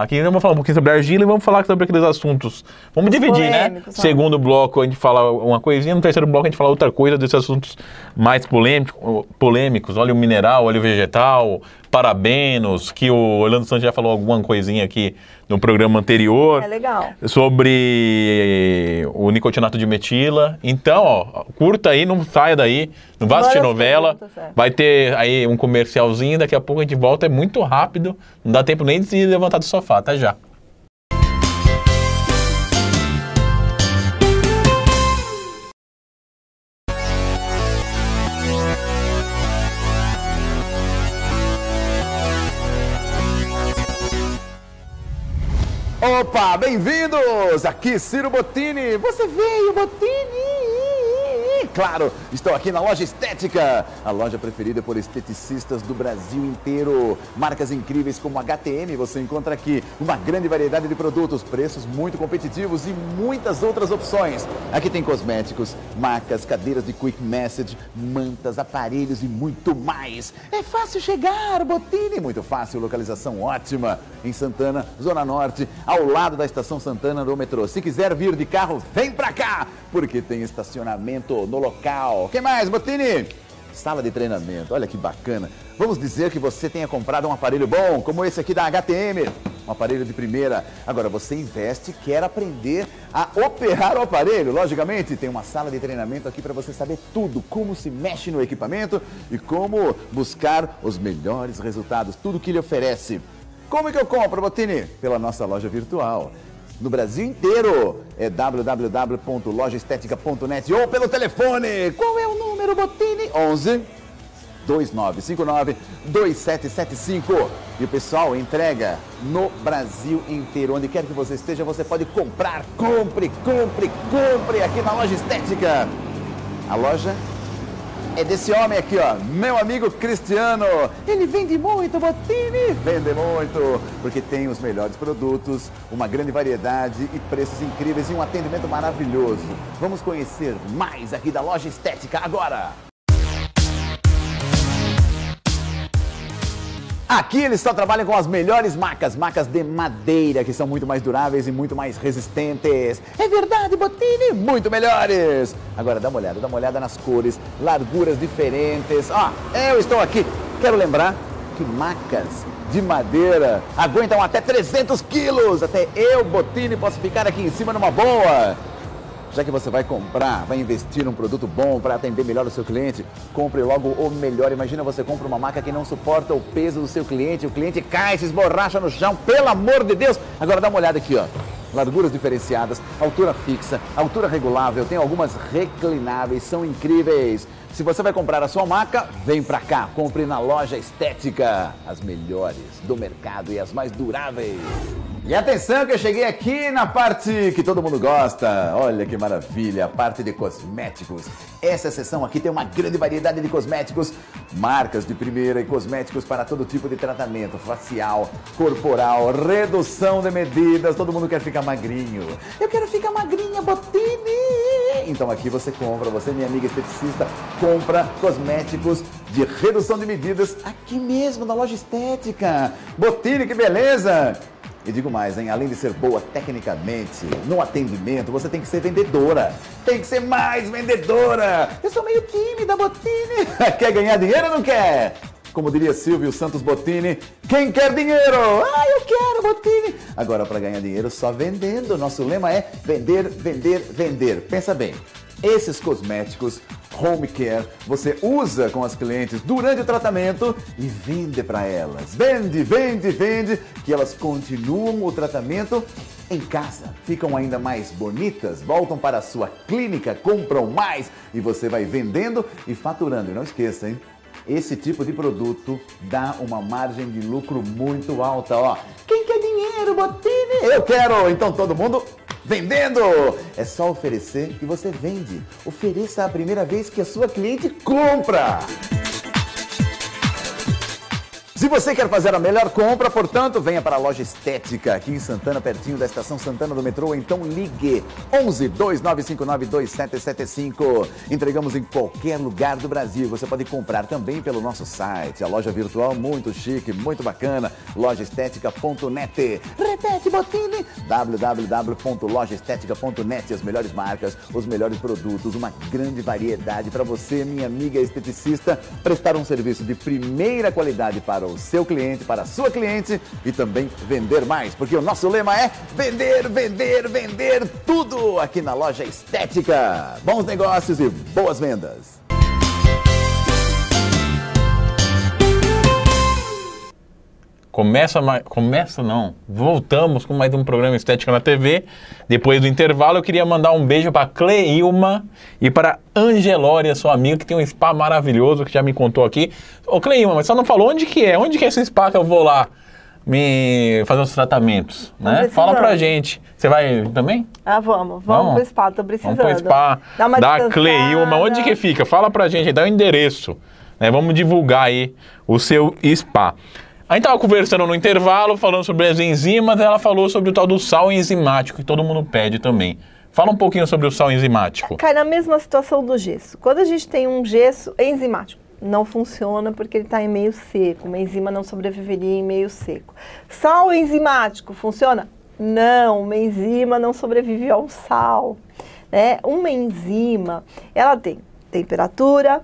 Aqui ainda vamos falar um pouquinho sobre argila e vamos falar sobre aqueles assuntos. Vamos Os dividir, né? Segundo bloco a gente fala uma coisinha, no terceiro bloco a gente fala outra coisa desses assuntos mais polêmico, polêmicos. Óleo mineral, óleo vegetal, parabenos, que o Orlando Santos já falou alguma coisinha aqui no programa anterior. É legal. Sobre o nicotinato de metila. Então, ó, curta aí, não saia daí, não vá assistir novela. Vai ter aí um comercialzinho, daqui a pouco a gente volta, é muito rápido, não dá tempo nem de se levantar do sofá, tá já. Opa, bem-vindos! Aqui Ciro Bottini. Você veio, Bottini! claro, estão aqui na loja Estética, a loja preferida por esteticistas do Brasil inteiro. Marcas incríveis como HTM você encontra aqui, uma grande variedade de produtos, preços muito competitivos e muitas outras opções. Aqui tem cosméticos, marcas, cadeiras de quick message, mantas, aparelhos e muito mais. É fácil chegar, Botini, muito fácil, localização ótima em Santana, Zona Norte, ao lado da Estação Santana do metrô. Se quiser vir de carro, vem pra cá, porque tem estacionamento no local. Quem mais, Botini? Sala de treinamento, olha que bacana. Vamos dizer que você tenha comprado um aparelho bom, como esse aqui da HTM. Um aparelho de primeira. Agora, você investe quer aprender a operar o aparelho. Logicamente, tem uma sala de treinamento aqui para você saber tudo, como se mexe no equipamento e como buscar os melhores resultados, tudo que ele oferece. Como é que eu compro, Botini? Pela nossa loja virtual no Brasil inteiro. É www.lojaestetica.net ou pelo telefone. Qual é o número, Botini? 11 2959 2775. E o pessoal entrega no Brasil inteiro. Onde quer que você esteja, você pode comprar. Compre, compre, compre aqui na Loja Estética. A loja é desse homem aqui, ó, meu amigo Cristiano. Ele vende muito, Botini, vende muito, porque tem os melhores produtos, uma grande variedade e preços incríveis e um atendimento maravilhoso. Vamos conhecer mais aqui da loja estética agora. Aqui eles só trabalham com as melhores marcas, marcas de madeira, que são muito mais duráveis e muito mais resistentes. É verdade, Botini, muito melhores. Agora dá uma olhada, dá uma olhada nas cores, larguras diferentes. Ó, ah, eu estou aqui. Quero lembrar que macas de madeira aguentam até 300 quilos. Até eu, Botini, posso ficar aqui em cima numa boa. Já que você vai comprar, vai investir num produto bom para atender melhor o seu cliente, compre logo o melhor. Imagina você compra uma marca que não suporta o peso do seu cliente, o cliente cai, se esborracha no chão, pelo amor de Deus! Agora dá uma olhada aqui, ó. Larguras diferenciadas, altura fixa, altura regulável, tem algumas reclináveis, são incríveis. Se você vai comprar a sua maca, vem pra cá. Compre na loja estética. As melhores do mercado e as mais duráveis. E atenção que eu cheguei aqui na parte que todo mundo gosta. Olha que maravilha, a parte de cosméticos. Essa seção aqui tem uma grande variedade de cosméticos, marcas de primeira e cosméticos para todo tipo de tratamento, facial, corporal, redução de medidas. Todo mundo quer ficar magrinho. Eu quero ficar magrinha, Botini! Então aqui você compra, você, minha amiga esteticista, compra cosméticos de redução de medidas aqui mesmo na loja estética. Botini, que beleza! E digo mais, hein? Além de ser boa tecnicamente, no atendimento, você tem que ser vendedora. Tem que ser mais vendedora! Eu sou meio tímida, Botini! Quer ganhar dinheiro ou não quer? como diria Silvio Santos Botini, quem quer dinheiro? Ah, eu quero, Botini! Agora, para ganhar dinheiro, só vendendo. Nosso lema é vender, vender, vender. Pensa bem, esses cosméticos home care você usa com as clientes durante o tratamento e vende para elas. Vende, vende, vende, que elas continuam o tratamento em casa. Ficam ainda mais bonitas, voltam para a sua clínica, compram mais e você vai vendendo e faturando. E não esqueça, hein? esse tipo de produto dá uma margem de lucro muito alta, ó. Quem quer dinheiro, Botini? Eu quero! Então todo mundo vendendo! É só oferecer e você vende. Ofereça a primeira vez que a sua cliente compra! Se você quer fazer a melhor compra, portanto, venha para a loja estética aqui em Santana, pertinho da estação Santana do metrô. Então ligue 11 2959 2775. Entregamos em qualquer lugar do Brasil. Você pode comprar também pelo nosso site. A loja virtual muito chique, muito bacana. Lojaestética.net. Repete, Botini. www.lojaestética.net. As melhores marcas, os melhores produtos, uma grande variedade para você, minha amiga esteticista, prestar um serviço de primeira qualidade para o o seu cliente, para a sua cliente e também vender mais, porque o nosso lema é vender, vender, vender tudo aqui na loja estética. Bons negócios e boas vendas! Começa, mais, começa não. Voltamos com mais um programa Estética na TV. Depois do intervalo, eu queria mandar um beijo para Cleilma e para Angelória, sua amiga, que tem um spa maravilhoso que já me contou aqui. Ô Cleilma, mas só não falou onde que é? Onde que é esse spa que eu vou lá? me fazer os tratamentos, né? Fala pra gente. Você vai também? Ah, vamos. Vamos, vamos. pro spa, tô precisando. Vamos pro spa da Cleilma. Onde que fica? Fala pra gente, dá o endereço. Né? Vamos divulgar aí o seu spa. A gente estava conversando no intervalo, falando sobre as enzimas, ela falou sobre o tal do sal enzimático, que todo mundo pede também. Fala um pouquinho sobre o sal enzimático. Cai na mesma situação do gesso. Quando a gente tem um gesso enzimático, não funciona porque ele está em meio seco. Uma enzima não sobreviveria em meio seco. Sal enzimático funciona? Não, uma enzima não sobrevive ao sal. Né? Uma enzima, ela tem temperatura,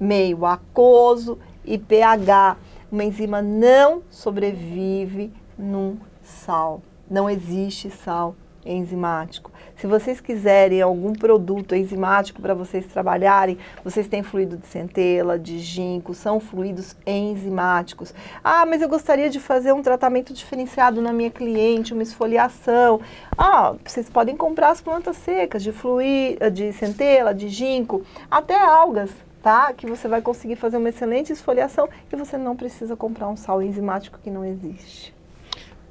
meio aquoso e pH. Uma enzima não sobrevive num sal. Não existe sal enzimático. Se vocês quiserem algum produto enzimático para vocês trabalharem, vocês têm fluido de centela, de ginkgo, são fluidos enzimáticos. Ah, mas eu gostaria de fazer um tratamento diferenciado na minha cliente, uma esfoliação. Ah, vocês podem comprar as plantas secas de fluir, de centela, de ginkgo, até algas tá? Que você vai conseguir fazer uma excelente esfoliação e você não precisa comprar um sal enzimático que não existe.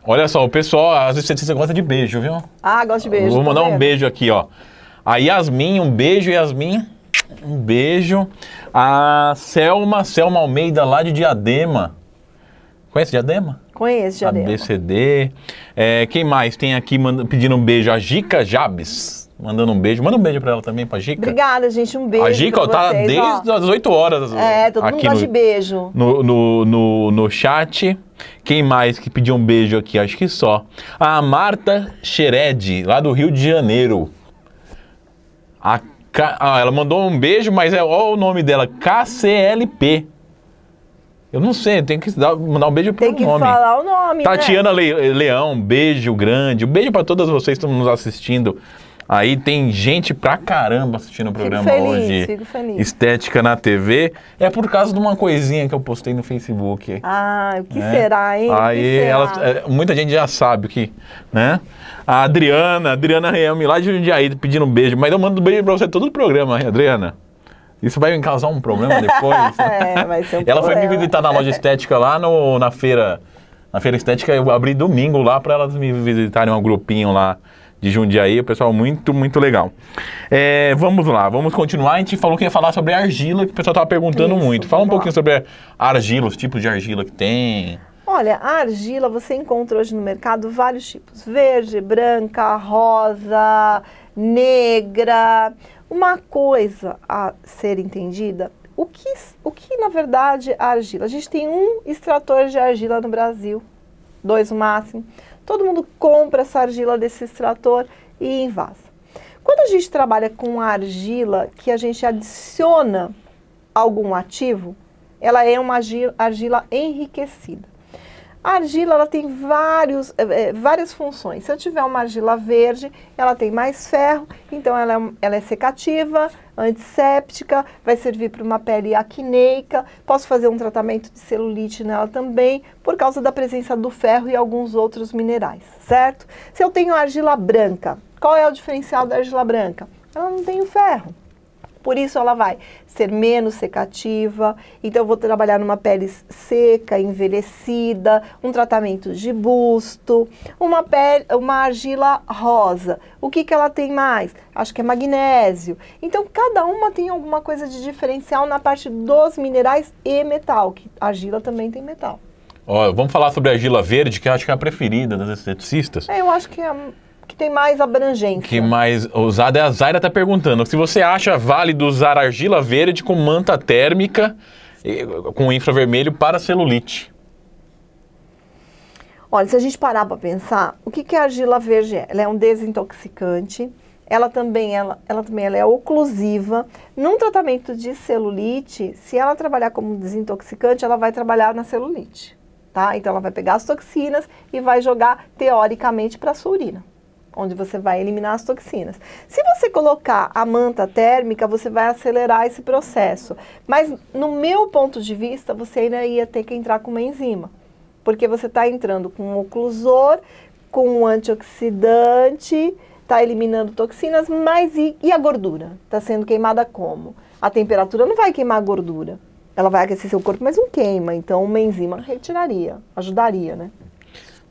Olha só, o pessoal, às vezes você gosta de beijo, viu? Ah, gosto de beijo. Vou tá mandar um beijo aqui, ó. A Yasmin, um beijo, Yasmin. Um beijo. A Selma, Selma Almeida, lá de Diadema. Conhece Diadema? Conheço Diadema. ABCD. É, quem mais tem aqui pedindo um beijo? A Jica Jabes mandando um beijo. Manda um beijo pra ela também, pra Gica. Obrigada, gente. Um beijo. A Gica, ó, tá vocês, desde ó. as 8 horas. É, todo aqui mundo gosta no, de beijo. No, no, no, no chat. Quem mais que pediu um beijo aqui? Acho que só. A Marta Xerede, lá do Rio de Janeiro. A K... ah, ela mandou um beijo, mas é o nome dela, KCLP. Eu não sei, tem que dar, mandar um beijo pro nome. Tem que nome. falar o nome, né? Tatiana né? Le... Leão, beijo grande. Um beijo para todas vocês que estão nos assistindo Aí tem gente pra caramba assistindo o programa fico feliz, hoje. Fico feliz. Estética na TV. É por causa de uma coisinha que eu postei no Facebook. Ah, o que né? será, hein? Aí ela, é, muita gente já sabe o que, né? A Adriana, Adriana Reame, lá de Jundiaí, pedindo um beijo. Mas eu mando um beijo pra você todo o programa, Adriana. Isso vai me causar um problema depois? é, vai ser um Ela problema. foi me visitar na loja estética lá no, na feira. Na feira estética eu abri domingo lá para elas me visitarem um grupinho lá de Jundiaí, o pessoal muito, muito legal. É, vamos lá, vamos continuar. A gente falou que ia falar sobre argila, que o pessoal estava perguntando Isso, muito. Fala um pouquinho lá. sobre argila, os tipos de argila que tem. Olha, a argila você encontra hoje no mercado vários tipos: verde, branca, rosa, negra. Uma coisa a ser entendida o que, o que na verdade a é argila? A gente tem um extrator de argila no Brasil, dois no máximo. Todo mundo compra essa argila desse extrator e invasa. Quando a gente trabalha com argila que a gente adiciona algum ativo, ela é uma argila enriquecida. A argila ela tem vários, é, várias funções. Se eu tiver uma argila verde, ela tem mais ferro, então ela é, ela é secativa, antisséptica, vai servir para uma pele acneica. Posso fazer um tratamento de celulite nela também, por causa da presença do ferro e alguns outros minerais, certo? Se eu tenho argila branca, qual é o diferencial da argila branca? Ela não tem o ferro. Por isso ela vai ser menos secativa, então eu vou trabalhar numa pele seca, envelhecida, um tratamento de busto, uma pele, uma argila rosa. O que que ela tem mais? Acho que é magnésio. Então cada uma tem alguma coisa de diferencial na parte dos minerais e metal, que a argila também tem metal. Ó, vamos falar sobre a argila verde, que eu acho que é a preferida das esteticistas. É, eu acho que é que tem mais abrangência. Que mais usada é a Zaira está perguntando se você acha válido usar argila verde com manta térmica com infravermelho para celulite. Olha, se a gente parar para pensar, o que, que a argila verde é? Ela é um desintoxicante, ela também, ela, ela também ela é oclusiva. Num tratamento de celulite, se ela trabalhar como desintoxicante, ela vai trabalhar na celulite, tá? Então ela vai pegar as toxinas e vai jogar, teoricamente, para a sua urina onde você vai eliminar as toxinas. Se você colocar a manta térmica, você vai acelerar esse processo. Mas, no meu ponto de vista, você ainda ia ter que entrar com uma enzima, porque você está entrando com um oclusor, com um antioxidante, está eliminando toxinas, mas e, e a gordura? Está sendo queimada como? A temperatura não vai queimar a gordura. Ela vai aquecer seu corpo, mas não queima. Então, uma enzima retiraria, ajudaria, né?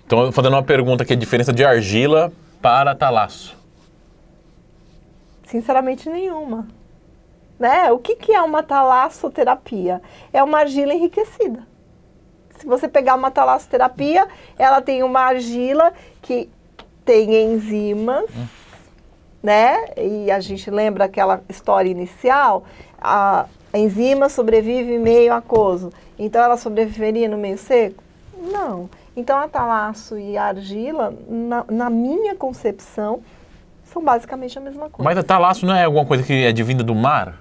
Então, fazendo uma pergunta aqui, a diferença de argila para Talasso? Sinceramente, nenhuma. Né? O que, que é uma talassoterapia? É uma argila enriquecida. Se você pegar uma talassoterapia, ela tem uma argila que tem enzimas, hum. né? E a gente lembra aquela história inicial, a enzima sobrevive meio aquoso. Então ela sobreviveria no meio seco? Não. Então, a talasso e a argila, na, na minha concepção, são basicamente a mesma coisa. Mas a talasso não é alguma coisa que é de vinda do mar?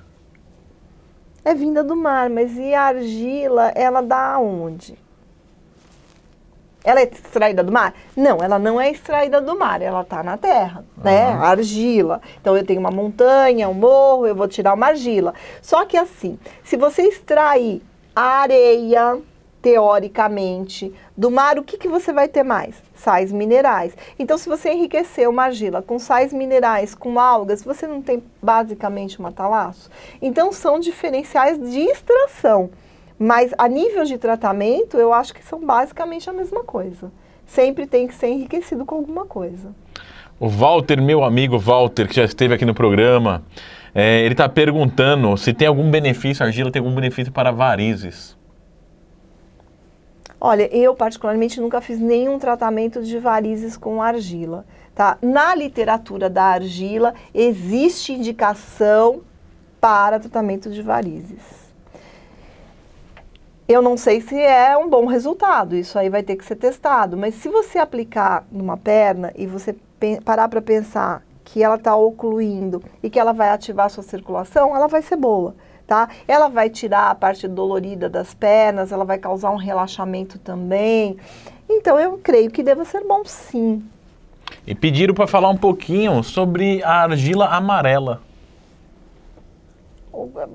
É vinda do mar, mas e a argila, ela dá onde? Ela é extraída do mar? Não, ela não é extraída do mar, ela está na terra, uhum. né? A argila. Então eu tenho uma montanha, um morro, eu vou tirar uma argila. Só que assim, se você extrair a areia, teoricamente. Do mar, o que, que você vai ter mais? Sais minerais. Então, se você enriquecer uma argila com sais minerais, com algas, você não tem basicamente um matalaço? Então, são diferenciais de extração. Mas a nível de tratamento, eu acho que são basicamente a mesma coisa. Sempre tem que ser enriquecido com alguma coisa. O Walter, meu amigo Walter, que já esteve aqui no programa, é, ele está perguntando se tem algum benefício, a argila tem algum benefício para varizes. Olha, eu particularmente nunca fiz nenhum tratamento de varizes com argila. Tá? Na literatura da argila existe indicação para tratamento de varizes. Eu não sei se é um bom resultado, isso aí vai ter que ser testado, mas se você aplicar numa perna e você parar para pensar que ela está ocluindo e que ela vai ativar sua circulação, ela vai ser boa tá? Ela vai tirar a parte dolorida das pernas, ela vai causar um relaxamento também. Então eu creio que deva ser bom sim. E pediram para falar um pouquinho sobre a argila amarela.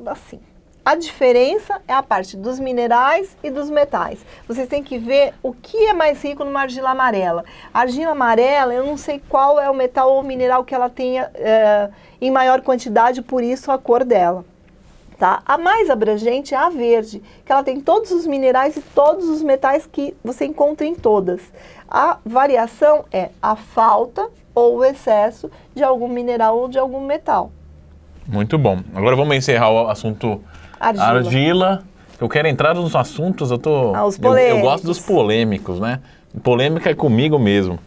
Assim, a diferença é a parte dos minerais e dos metais. Vocês têm que ver o que é mais rico numa argila amarela. A argila amarela, eu não sei qual é o metal ou mineral que ela tenha é, em maior quantidade, por isso a cor dela. Tá? A mais abrangente é a verde, que ela tem todos os minerais e todos os metais que você encontra em todas. A variação é a falta ou o excesso de algum mineral ou de algum metal. Muito bom. Agora vamos encerrar o assunto argila. argila. Eu quero entrar nos assuntos, eu tô. Ah, os Eu, eu gosto dos polêmicos, né? Polêmica é comigo mesmo.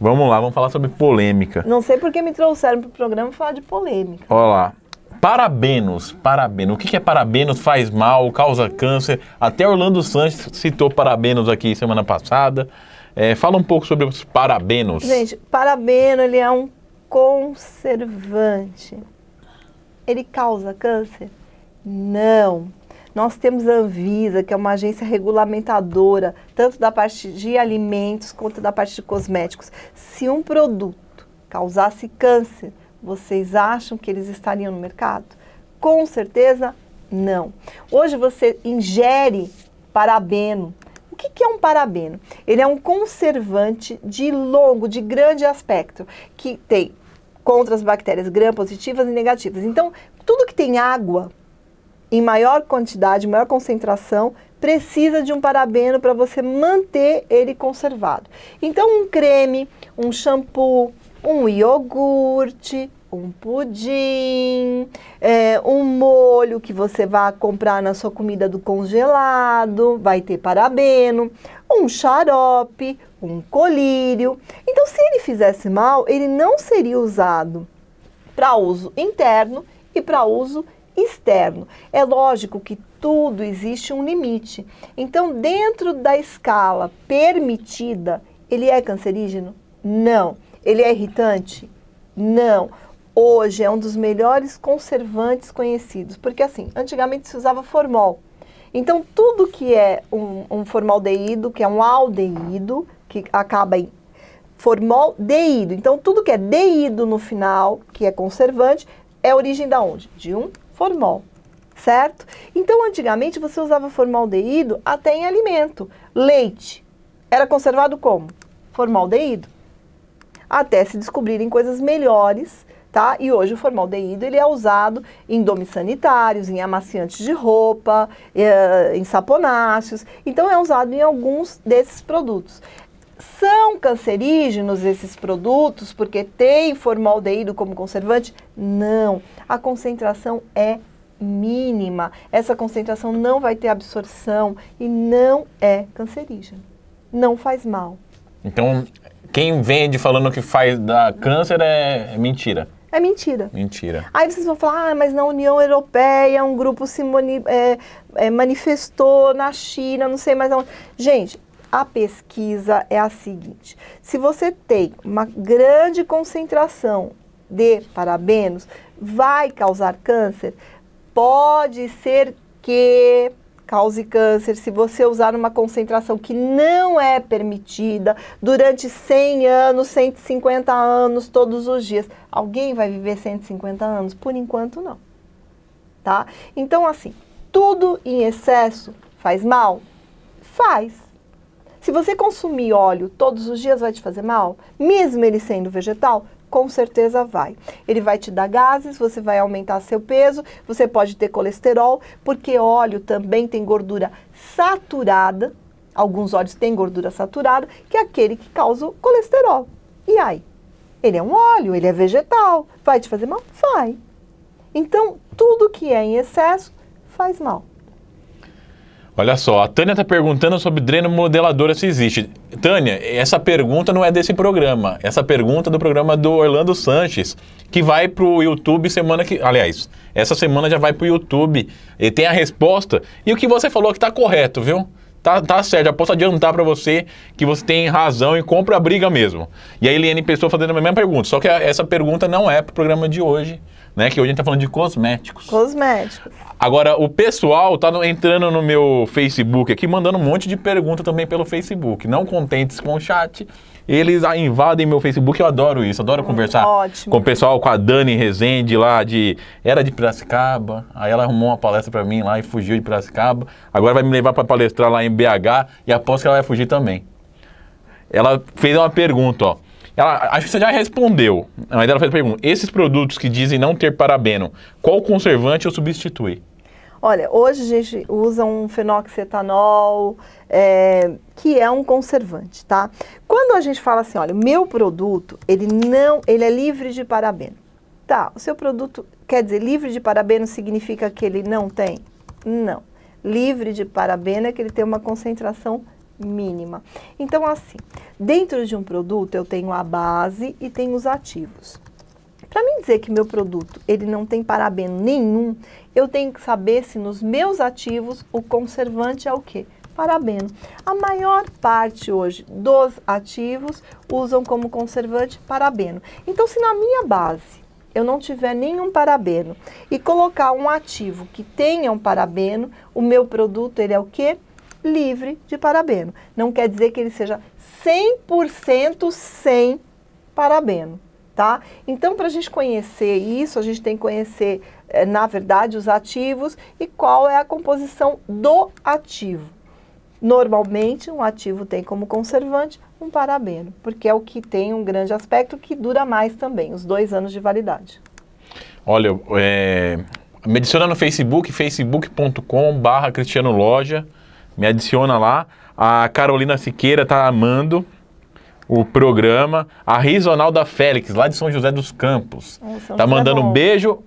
Vamos lá, vamos falar sobre polêmica. Não sei porque me trouxeram para o programa falar de polêmica. Olha lá. Parabenos, parabenos. O que é parabenos? Faz mal, causa câncer. Até Orlando Sanches citou parabenos aqui semana passada. É, fala um pouco sobre os parabenos. Gente, parabeno ele é um conservante. Ele causa câncer? Não. Nós temos a Anvisa, que é uma agência regulamentadora, tanto da parte de alimentos quanto da parte de cosméticos. Se um produto causasse câncer, vocês acham que eles estariam no mercado? Com certeza não. Hoje você ingere parabeno. O que, que é um parabeno? Ele é um conservante de longo, de grande aspecto, que tem contra as bactérias gram positivas e negativas. Então, tudo que tem água em maior quantidade, maior concentração, precisa de um parabeno para você manter ele conservado. Então, um creme, um shampoo, um iogurte, um pudim, é, um molho que você vai comprar na sua comida do congelado, vai ter parabeno, um xarope, um colírio. Então, se ele fizesse mal, ele não seria usado para uso interno e para uso externo. É lógico que tudo existe um limite. Então, dentro da escala permitida, ele é cancerígeno? Não. Ele é irritante? Não. Hoje é um dos melhores conservantes conhecidos, porque assim, antigamente se usava formol. Então, tudo que é um, um formaldeído, que é um aldeído, que acaba em formaldeído. Então, tudo que é deído no final, que é conservante, é origem da onde? De um formol, certo? Então, antigamente você usava formaldeído até em alimento. Leite era conservado como? Formaldeído até se descobrirem coisas melhores tá? E hoje o formaldeído ele é usado em domes sanitários, em amaciantes de roupa, eh, em saponáceos. Então é usado em alguns desses produtos. São cancerígenos esses produtos porque tem formaldeído como conservante? Não. A concentração é mínima. Essa concentração não vai ter absorção e não é cancerígeno. Não faz mal. Então, quem vende falando que faz da câncer é, é mentira. É mentira. Mentira. Aí vocês vão falar, ah, mas na União Europeia um grupo se mani é, é, manifestou na China, não sei mais onde. Gente, a pesquisa é a seguinte: se você tem uma grande concentração de parabenos, vai causar câncer? Pode ser que cause câncer, se você usar uma concentração que não é permitida durante 100 anos, 150 anos, todos os dias. Alguém vai viver 150 anos? Por enquanto, não. Tá? Então, assim, tudo em excesso faz mal? Faz. Se você consumir óleo todos os dias, vai te fazer mal? Mesmo ele sendo vegetal? com certeza vai. Ele vai te dar gases, você vai aumentar seu peso, você pode ter colesterol, porque óleo também tem gordura saturada, alguns óleos têm gordura saturada, que é aquele que causa o colesterol. E aí? Ele é um óleo, ele é vegetal, vai te fazer mal? Vai. Então, tudo que é em excesso faz mal. Olha só, a Tânia está perguntando sobre dreno modeladora se existe. Tânia, essa pergunta não é desse programa. Essa pergunta é do programa do Orlando Sanches, que vai para o YouTube semana que. Aliás, essa semana já vai para o YouTube. E tem a resposta. E o que você falou que está correto, viu? Tá, tá certo, já posso adiantar para você que você tem razão e compra a briga mesmo. E a Eliane Pessoa fazendo a mesma pergunta, só que essa pergunta não é para o programa de hoje, né? Que hoje a gente tá falando de cosméticos. Cosméticos. Agora, o pessoal tá entrando no meu Facebook aqui, mandando um monte de pergunta também pelo Facebook. Não contentes com o chat, eles invadem meu Facebook. Eu adoro isso, adoro hum, conversar Ótimo. com o pessoal, com a Dani Rezende lá de. Era de Piracicaba, aí ela arrumou uma palestra para mim lá e fugiu de Piracicaba. Agora vai me levar para palestrar lá em BH e aposto que ela vai fugir também. Ela fez uma pergunta, ó. Ela, acho que você já respondeu, mas ela fez a pergunta: esses produtos que dizem não ter parabeno, qual conservante eu substitui? Olha, hoje a gente usa um fenoxetanol, é, que é um conservante, tá? Quando a gente fala assim, olha, o meu produto, ele não, ele é livre de parabeno. Tá, o seu produto, quer dizer, livre de parabeno significa que ele não tem? Não. Livre de parabeno é que ele tem uma concentração mínima. Então, assim, dentro de um produto eu tenho a base e tenho os ativos. Para mim dizer que meu produto ele não tem parabeno nenhum, eu tenho que saber se nos meus ativos o conservante é o quê? Parabeno. A maior parte hoje dos ativos usam como conservante parabeno. Então, se na minha base eu não tiver nenhum parabeno e colocar um ativo que tenha um parabeno, o meu produto ele é o quê? livre de parabeno. Não quer dizer que ele seja 100% sem parabeno, tá? Então, para a gente conhecer isso, a gente tem que conhecer, eh, na verdade, os ativos e qual é a composição do ativo. Normalmente, um ativo tem como conservante um parabeno, porque é o que tem um grande aspecto que dura mais também, os dois anos de validade. Olha, é, me adiciona no Facebook, facebook.com barra Cristiano Loja. Me adiciona lá. A Carolina Siqueira tá amando o programa. A Risonalda Félix, lá de São José dos Campos. Tá é, tá mandando é um beijo.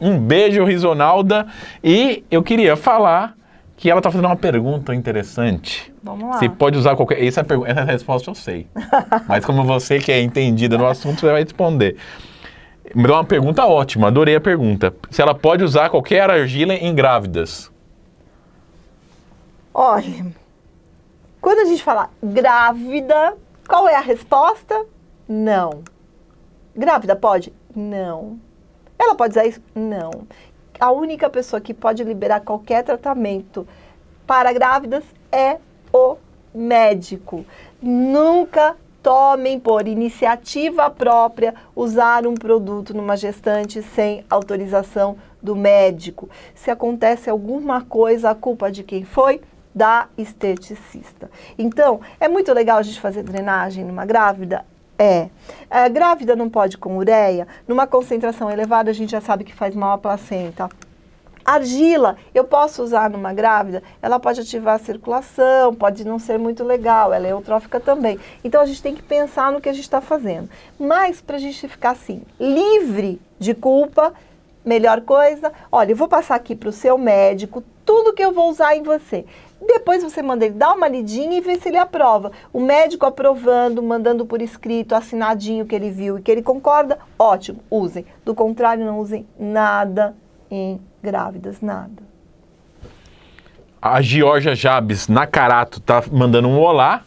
Um beijo, Risonalda. E eu queria falar que ela tá fazendo uma pergunta interessante. Vamos lá. Você pode usar qualquer. Essa, pergunta, essa resposta eu sei. Mas como você que é entendida no assunto, você vai responder. Me deu uma pergunta ótima, adorei a pergunta. Se ela pode usar qualquer argila em grávidas. Olha, quando a gente fala grávida, qual é a resposta? Não. Grávida pode? Não. Ela pode usar isso? Não. A única pessoa que pode liberar qualquer tratamento para grávidas é o médico. Nunca tomem por iniciativa própria usar um produto numa gestante sem autorização do médico. Se acontece alguma coisa, a culpa de quem foi? da esteticista. Então, é muito legal a gente fazer drenagem numa grávida? É. é. Grávida não pode com ureia. Numa concentração elevada, a gente já sabe que faz mal à placenta. Argila, eu posso usar numa grávida? Ela pode ativar a circulação, pode não ser muito legal, ela é eutrófica também. Então a gente tem que pensar no que a gente está fazendo. Mas para a gente ficar assim, livre de culpa, melhor coisa, olha, eu vou passar aqui para o seu médico tudo que eu vou usar em você. Depois você manda ele dar uma lidinha e ver se ele aprova. O médico aprovando, mandando por escrito, assinadinho que ele viu e que ele concorda, ótimo, usem. Do contrário, não usem nada em grávidas, nada. A Georgia Jabes Nakarato tá mandando um olá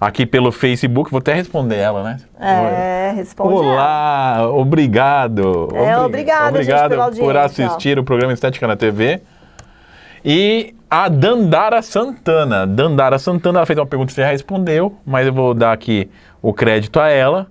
aqui pelo Facebook. Vou até responder ela, né? É, responde. Olá, ela. obrigado. É, obrigado, obrigado, obrigado por assistir o programa Estética na TV. E a Dandara Santana. Dandara Santana, ela fez uma pergunta que você já respondeu, mas eu vou dar aqui o crédito a ela.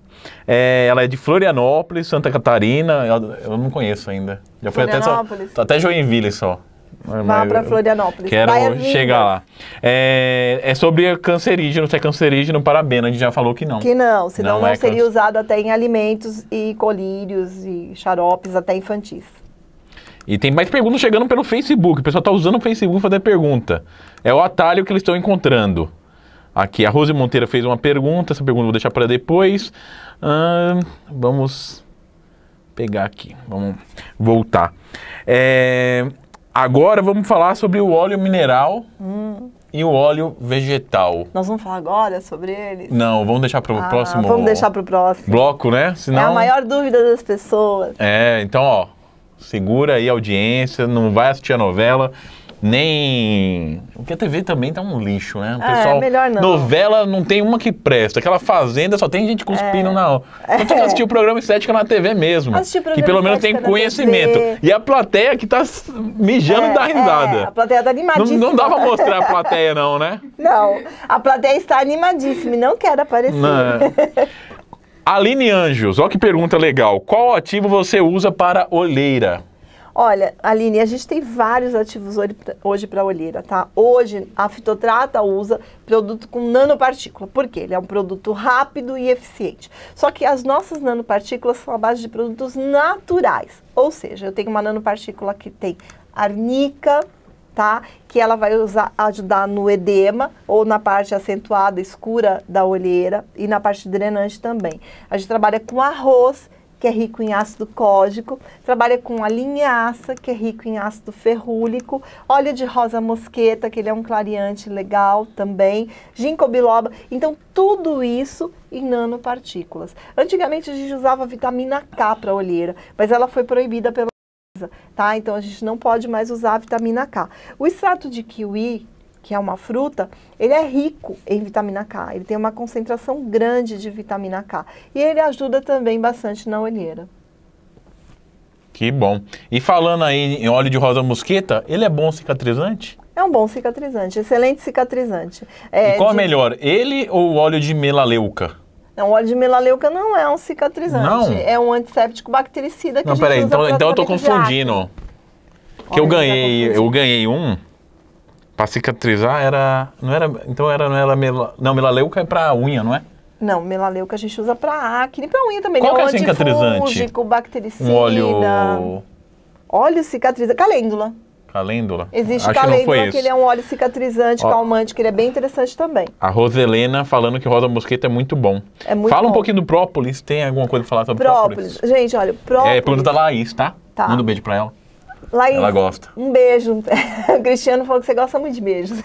É, ela é de Florianópolis, Santa Catarina. Eu, eu não conheço ainda. Já foi até só. Até Joinville só. Vá para Florianópolis. Quero Vai chegar lá. É, é sobre cancerígeno, se é cancerígeno, parabéns, a gente já falou que não. Que não, senão não, não é seria usado até em alimentos e colírios e xaropes, até infantis. E tem mais perguntas chegando pelo Facebook. O pessoal está usando o Facebook para fazer pergunta. É o atalho que eles estão encontrando. Aqui, a Rose Monteira fez uma pergunta. Essa pergunta eu vou deixar para depois. Ah, vamos pegar aqui. Vamos voltar. É, agora vamos falar sobre o óleo mineral. Hum e o óleo vegetal. Nós vamos falar agora sobre eles? Não, vamos deixar para o ah, próximo. Vamos deixar para o próximo bloco, né? Senão... É a maior dúvida das pessoas. É, então ó, segura aí a audiência, não vai assistir a novela. Nem. Porque a TV também tá um lixo, né? O é, pessoal, melhor não. Novela não tem uma que presta. Aquela fazenda só tem gente cuspindo é. na. Então tem que é. assistir o programa estética na TV mesmo. Assistir que pelo menos tem conhecimento. E a plateia que tá mijando é, da risada. É. A plateia tá animadíssima. Não, não dá pra mostrar a plateia, não, né? Não. A plateia está animadíssima e não quer aparecer. Não. É. Aline Anjos, olha que pergunta legal. Qual ativo você usa para olheira? Olha, Aline, a gente tem vários ativos hoje para olheira, tá? Hoje a fitotrata usa produto com nanopartícula, Por quê? ele é um produto rápido e eficiente. Só que as nossas nanopartículas são a base de produtos naturais, ou seja, eu tenho uma nanopartícula que tem arnica, tá? Que ela vai usar, ajudar no edema ou na parte acentuada, escura da olheira e na parte drenante também. A gente trabalha com arroz, que é rico em ácido cógico, trabalha com a linhaça, que é rico em ácido ferrúlico, óleo de rosa mosqueta, que ele é um clareante legal também, ginkgo biloba. Então, tudo isso em nanopartículas. Antigamente a gente usava vitamina K para olheira, mas ela foi proibida pela tá? Então a gente não pode mais usar a vitamina K. O extrato de kiwi, que é uma fruta, ele é rico em vitamina K, ele tem uma concentração grande de vitamina K e ele ajuda também bastante na olheira. Que bom. E falando aí em óleo de rosa mosqueta, ele é bom cicatrizante? É um bom cicatrizante, excelente cicatrizante. É, e qual é de... é melhor, ele ou o óleo de melaleuca? Não, é o óleo de melaleuca não é um cicatrizante. Não. É um antisséptico bactericida que Não, peraí, então, então eu tô confundindo. Que eu tá ganhei, tá eu ganhei um para cicatrizar era, não era, então era não era mela, não melaleuca é para unha, não é? Não, melaleuca a gente usa para acne, para unha também. Né? Qual é que é cicatrizante? bactericida. Um óleo óleo cicatrizante, calêndula. Calêndula? Existe Acho calêndula, que, que ele é um óleo cicatrizante, Ó, calmante, que ele é bem interessante também. A Roselena falando que rosa mosqueta é muito bom. É muito Fala bom. um pouquinho do própolis, tem alguma coisa pra falar sobre própolis? Própolis, gente, olha, própolis... É, pergunta da Laís, tá? Tá. Manda um beijo pra ela. Laís, ela gosta. um beijo. o Cristiano falou que você gosta muito de beijos.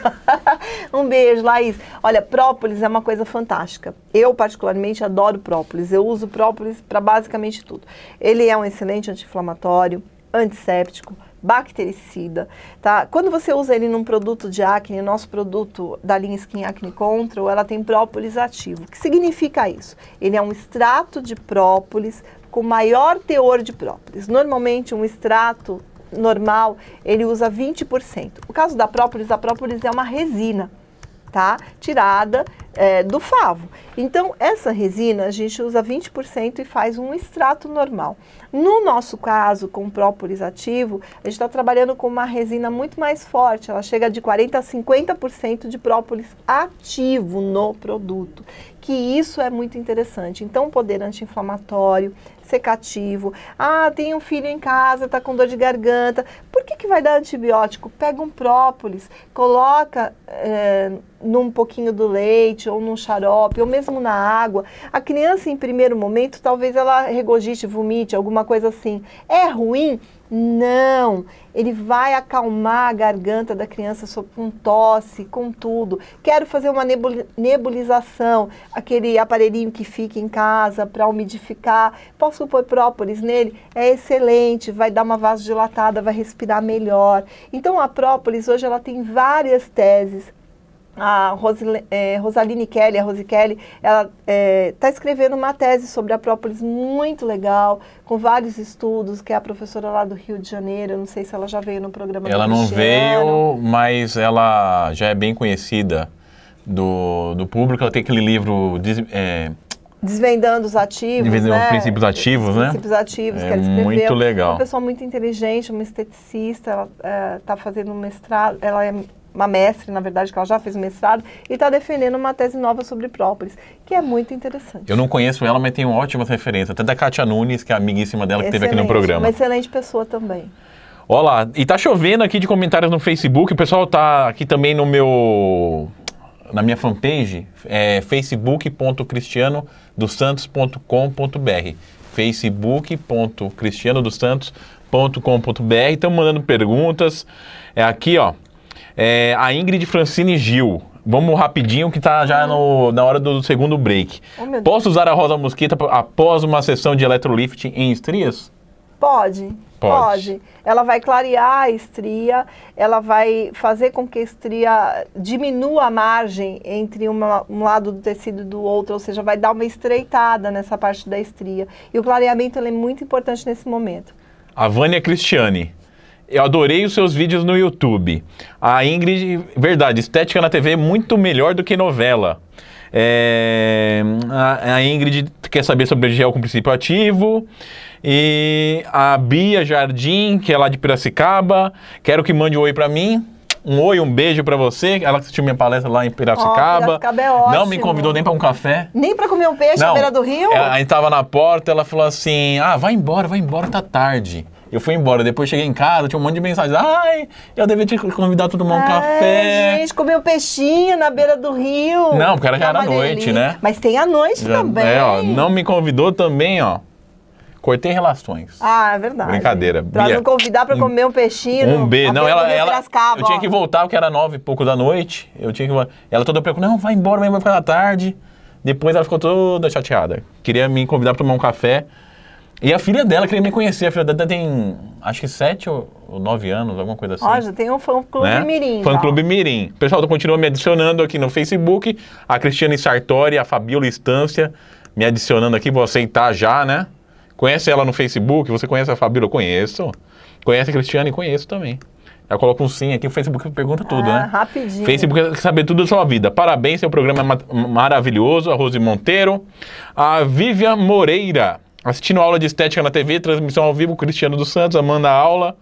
um beijo, Laís. Olha, própolis é uma coisa fantástica. Eu, particularmente, adoro própolis. Eu uso própolis para basicamente tudo. Ele é um excelente anti-inflamatório, antisséptico, bactericida, tá? Quando você usa ele num produto de acne, nosso produto da linha Skin Acne Control, ela tem própolis ativo. O que significa isso? Ele é um extrato de própolis com maior teor de própolis. Normalmente um extrato normal, ele usa 20%. O caso da própolis, a própolis é uma resina tá? Tirada é, do favo. Então, essa resina a gente usa 20% e faz um extrato normal. No nosso caso, com própolis ativo, a gente está trabalhando com uma resina muito mais forte, ela chega de 40% a 50% de própolis ativo no produto que isso é muito interessante. Então, poder anti-inflamatório, secativo. Ah, tem um filho em casa, tá com dor de garganta. Por que, que vai dar antibiótico? Pega um própolis, coloca é, num pouquinho do leite ou num xarope ou mesmo na água. A criança, em primeiro momento, talvez ela regogite, vomite, alguma coisa assim. É ruim? Não, ele vai acalmar a garganta da criança com tosse, com tudo. Quero fazer uma nebulização, aquele aparelhinho que fica em casa para umidificar. Posso pôr própolis nele? É excelente, vai dar uma vasodilatada, vai respirar melhor. Então a própolis hoje ela tem várias teses a é, Rosaline Kelly, a Rose Kelly, ela está é, escrevendo uma tese sobre a própolis muito legal, com vários estudos, que é a professora lá do Rio de Janeiro, não sei se ela já veio no programa. Ela não veio, mas ela já é bem conhecida do, do público, ela tem aquele livro... é, Desvendando os ativos, Desvendando né? os princípios ativos, os né? princípios ativos é, que ela escreveu. Muito legal. Uma pessoa muito inteligente, uma esteticista, ela está é, tá fazendo um mestrado, ela é uma mestre, na verdade, que ela já fez mestrado, e está defendendo uma tese nova sobre própolis, que é muito interessante. Eu não conheço ela, mas tenho ótimas referências, até da Katia Nunes, que é amiguíssima dela, que excelente, esteve aqui no programa. Uma excelente pessoa também. Olá, e tá chovendo aqui de comentários no Facebook, o pessoal tá aqui também no meu na minha fanpage, é facebook.cristianodosantos.com.br facebook.cristianodosantos.com.br Estão mandando perguntas. É aqui, ó. É, a Ingrid Francine Gil. Vamos rapidinho que tá já no, na hora do segundo break. Oh, Posso usar a rosa mosquita após uma sessão de eletrolifting em estrias? Pode, pode, pode. Ela vai clarear a estria, ela vai fazer com que a estria diminua a margem entre uma, um lado do tecido e do outro, ou seja, vai dar uma estreitada nessa parte da estria. E o clareamento é muito importante nesse momento. A Vânia Cristiane. Eu adorei os seus vídeos no YouTube. A Ingrid, verdade, estética na TV é muito melhor do que novela. É, a, a, Ingrid quer saber sobre gel com princípio ativo. E a Bia Jardim, que é lá de Piracicaba, quero que mande um oi para mim. Um oi, um beijo para você. Ela assistiu minha palestra lá em Piracicaba. Oh, Piracicaba é ótimo. Não me convidou nem para um café. Nem para comer um peixe Não, beira do rio? É, a gente tava na porta, ela falou assim: "Ah, vai embora, vai embora, tá tarde". Eu fui embora, depois cheguei em casa, tinha um monte de mensagens. Ai, eu devia te convidar todo tomar um é, café. Gente, comer um peixinho na beira do rio. Não, porque era, era à noite, né? Mas tem à noite Já, também. É, ó, não me convidou também, ó. Cortei relações. Ah, é verdade. Brincadeira. Pra Bia, não convidar pra um, comer um peixinho. Um B. Não, ela. ela eu tinha que voltar, porque era nove e pouco da noite. Eu tinha que. Ela toda preocupada. Não, vai embora, vai ficar na tarde. Depois ela ficou toda chateada. Queria me convidar pra tomar um café. E a filha dela queria me conhecer. A filha dela tem, acho que sete ou, ou nove anos, alguma coisa assim. Ó, já tem um fã-clube né? mirim. Fã-clube tá? mirim. pessoal pessoal continua me adicionando aqui no Facebook. A Cristiane Sartori, a Fabiola Estância me adicionando aqui. Vou aceitar já, né? Conhece ela no Facebook? Você conhece a Fabíola? Conheço. Conhece a Cristiane? Conheço também. Já coloca um sim aqui, o Facebook pergunta tudo, ah, né? Rapidinho. Facebook quer saber tudo da sua vida. Parabéns, seu programa é ma maravilhoso. A Rose Monteiro. A Vivian Moreira. Assistindo aula de estética na TV, transmissão ao vivo, Cristiano dos Santos, Amanda Aula.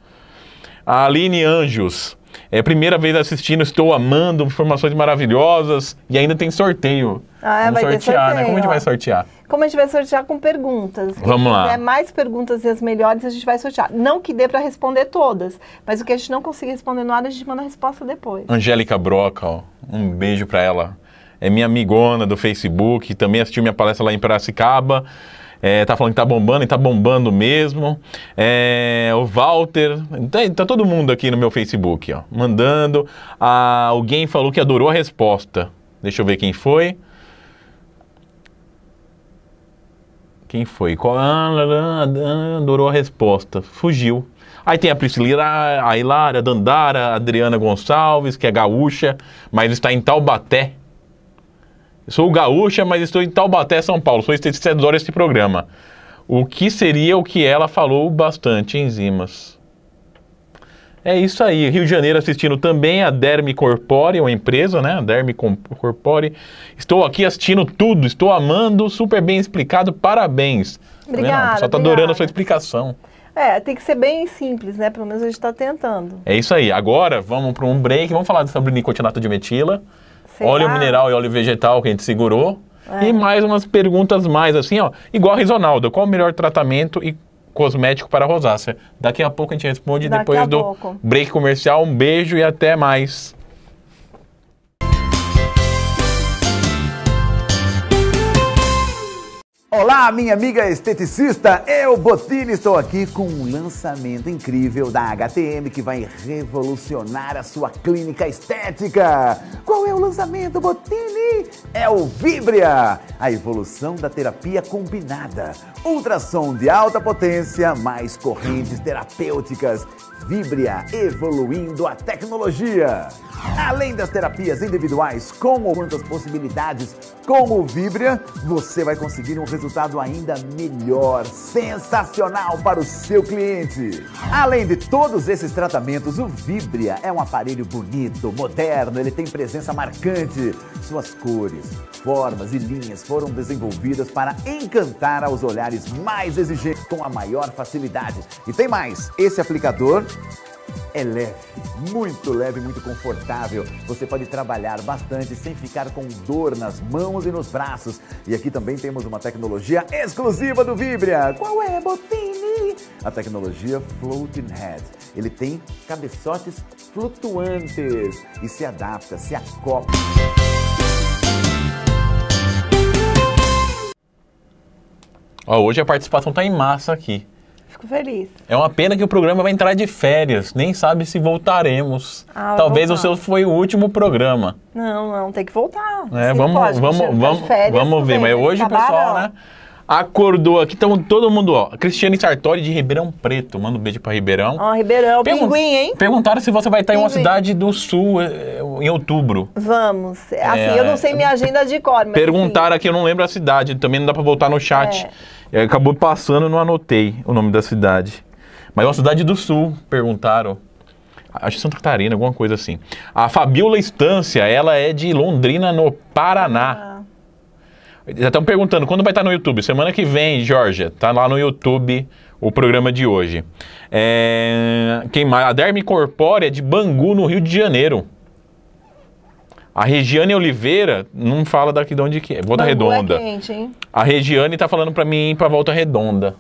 A Aline Anjos. É primeira vez assistindo, estou amando, informações maravilhosas. E ainda tem sorteio. Ah, é, Vamos vai sortear, sorteio, né? Como a gente vai sortear? Como a gente vai sortear com perguntas. Vamos lá. mais perguntas e as melhores, a gente vai sortear. Não que dê para responder todas, mas o que a gente não conseguir responder no ar, a gente manda a resposta depois. Angélica Broca, ó. um beijo para ela. É minha amigona do Facebook, também assistiu minha palestra lá em Piracicaba. É, tá falando que tá bombando e tá bombando mesmo. É, o Walter, tá, tá, todo mundo aqui no meu Facebook, ó, mandando. Ah, alguém falou que adorou a resposta. Deixa eu ver quem foi. Quem foi? Qual? Ah, adorou a resposta. Fugiu. Aí tem a Priscila, a Hilária, a Dandara, a Adriana Gonçalves, que é gaúcha, mas está em Taubaté, Sou gaúcha, mas estou em Taubaté, São Paulo. Sou adoro esse programa. O que seria o que ela falou bastante, enzimas. É isso aí. Rio de Janeiro assistindo também a Derme Corpore, uma empresa, né? A Derme Corpore. Estou aqui assistindo tudo, estou amando, super bem explicado, parabéns. Tá obrigada. Tá Só está adorando a sua explicação. É, tem que ser bem simples, né? Pelo menos a gente está tentando. É isso aí. Agora, vamos para um break. Vamos falar sobre nicotinato de metila. Sei óleo lá. mineral e óleo vegetal que a gente segurou. É. E mais umas perguntas mais assim, ó. Igual a Risonaldo, qual o melhor tratamento e cosmético para rosácea? Daqui a pouco a gente responde Daqui depois do pouco. break comercial. Um beijo e até mais. Olá, minha amiga esteticista, eu, Botini, estou aqui com um lançamento incrível da HTM que vai revolucionar a sua clínica estética. Qual é o lançamento, Botini? É o Vibria, a evolução da terapia combinada. Ultrassom de alta potência, mais correntes terapêuticas, Vibria, evoluindo a tecnologia. Além das terapias individuais com ou quantas possibilidades com o Vibria, você vai conseguir um resultado ainda melhor, sensacional para o seu cliente. Além de todos esses tratamentos, o Vibria é um aparelho bonito, moderno, ele tem presença marcante. Suas cores, formas e linhas foram desenvolvidas para encantar aos olhares mais exigentes com a maior facilidade. E tem mais, esse aplicador é leve, muito leve, muito confortável. Você pode trabalhar bastante sem ficar com dor nas mãos e nos braços. E aqui também temos uma tecnologia exclusiva do Vibria. Qual é, Botini? A tecnologia Floating Head. Ele tem cabeçotes flutuantes e se adapta, se acopla. Oh, hoje a participação está em massa aqui fico feliz. É uma pena que o programa vai entrar de férias, nem sabe se voltaremos. Ah, Talvez voltar. o seu foi o último programa. Não, não, tem que voltar. É, vamos, pode, vamos, tá vamos, férias, vamos ver. Mas hoje o pessoal, né? Acordou aqui, então todo mundo, ó. Cristiane Sartori de Ribeirão Preto. Manda um beijo pra Ribeirão. Ó, oh, Ribeirão, Pergun pinguim, hein? Perguntaram se você vai estar pinguim. em uma cidade do sul eh, em outubro. Vamos. Assim, é, eu não sei minha é, agenda de cor, mas. Assim, perguntaram assim. aqui, eu não lembro a cidade, também não dá pra voltar no chat. É. É, acabou passando, não anotei o nome da cidade. Mas é uma cidade do sul, perguntaram. Acho Santa Catarina, alguma coisa assim. A Fabiola Estância, ela é de Londrina, no Paraná. Ah. Já estão perguntando, quando vai estar tá no YouTube? Semana que vem, Georgia. Tá lá no YouTube o programa de hoje. É, quem mais? A Derme Corpórea de Bangu, no Rio de Janeiro. A Regiane Oliveira não fala daqui de onde que é. Volta Bangu é Redonda. É quente, hein? A Regiane tá falando para mim ir pra Volta Redonda.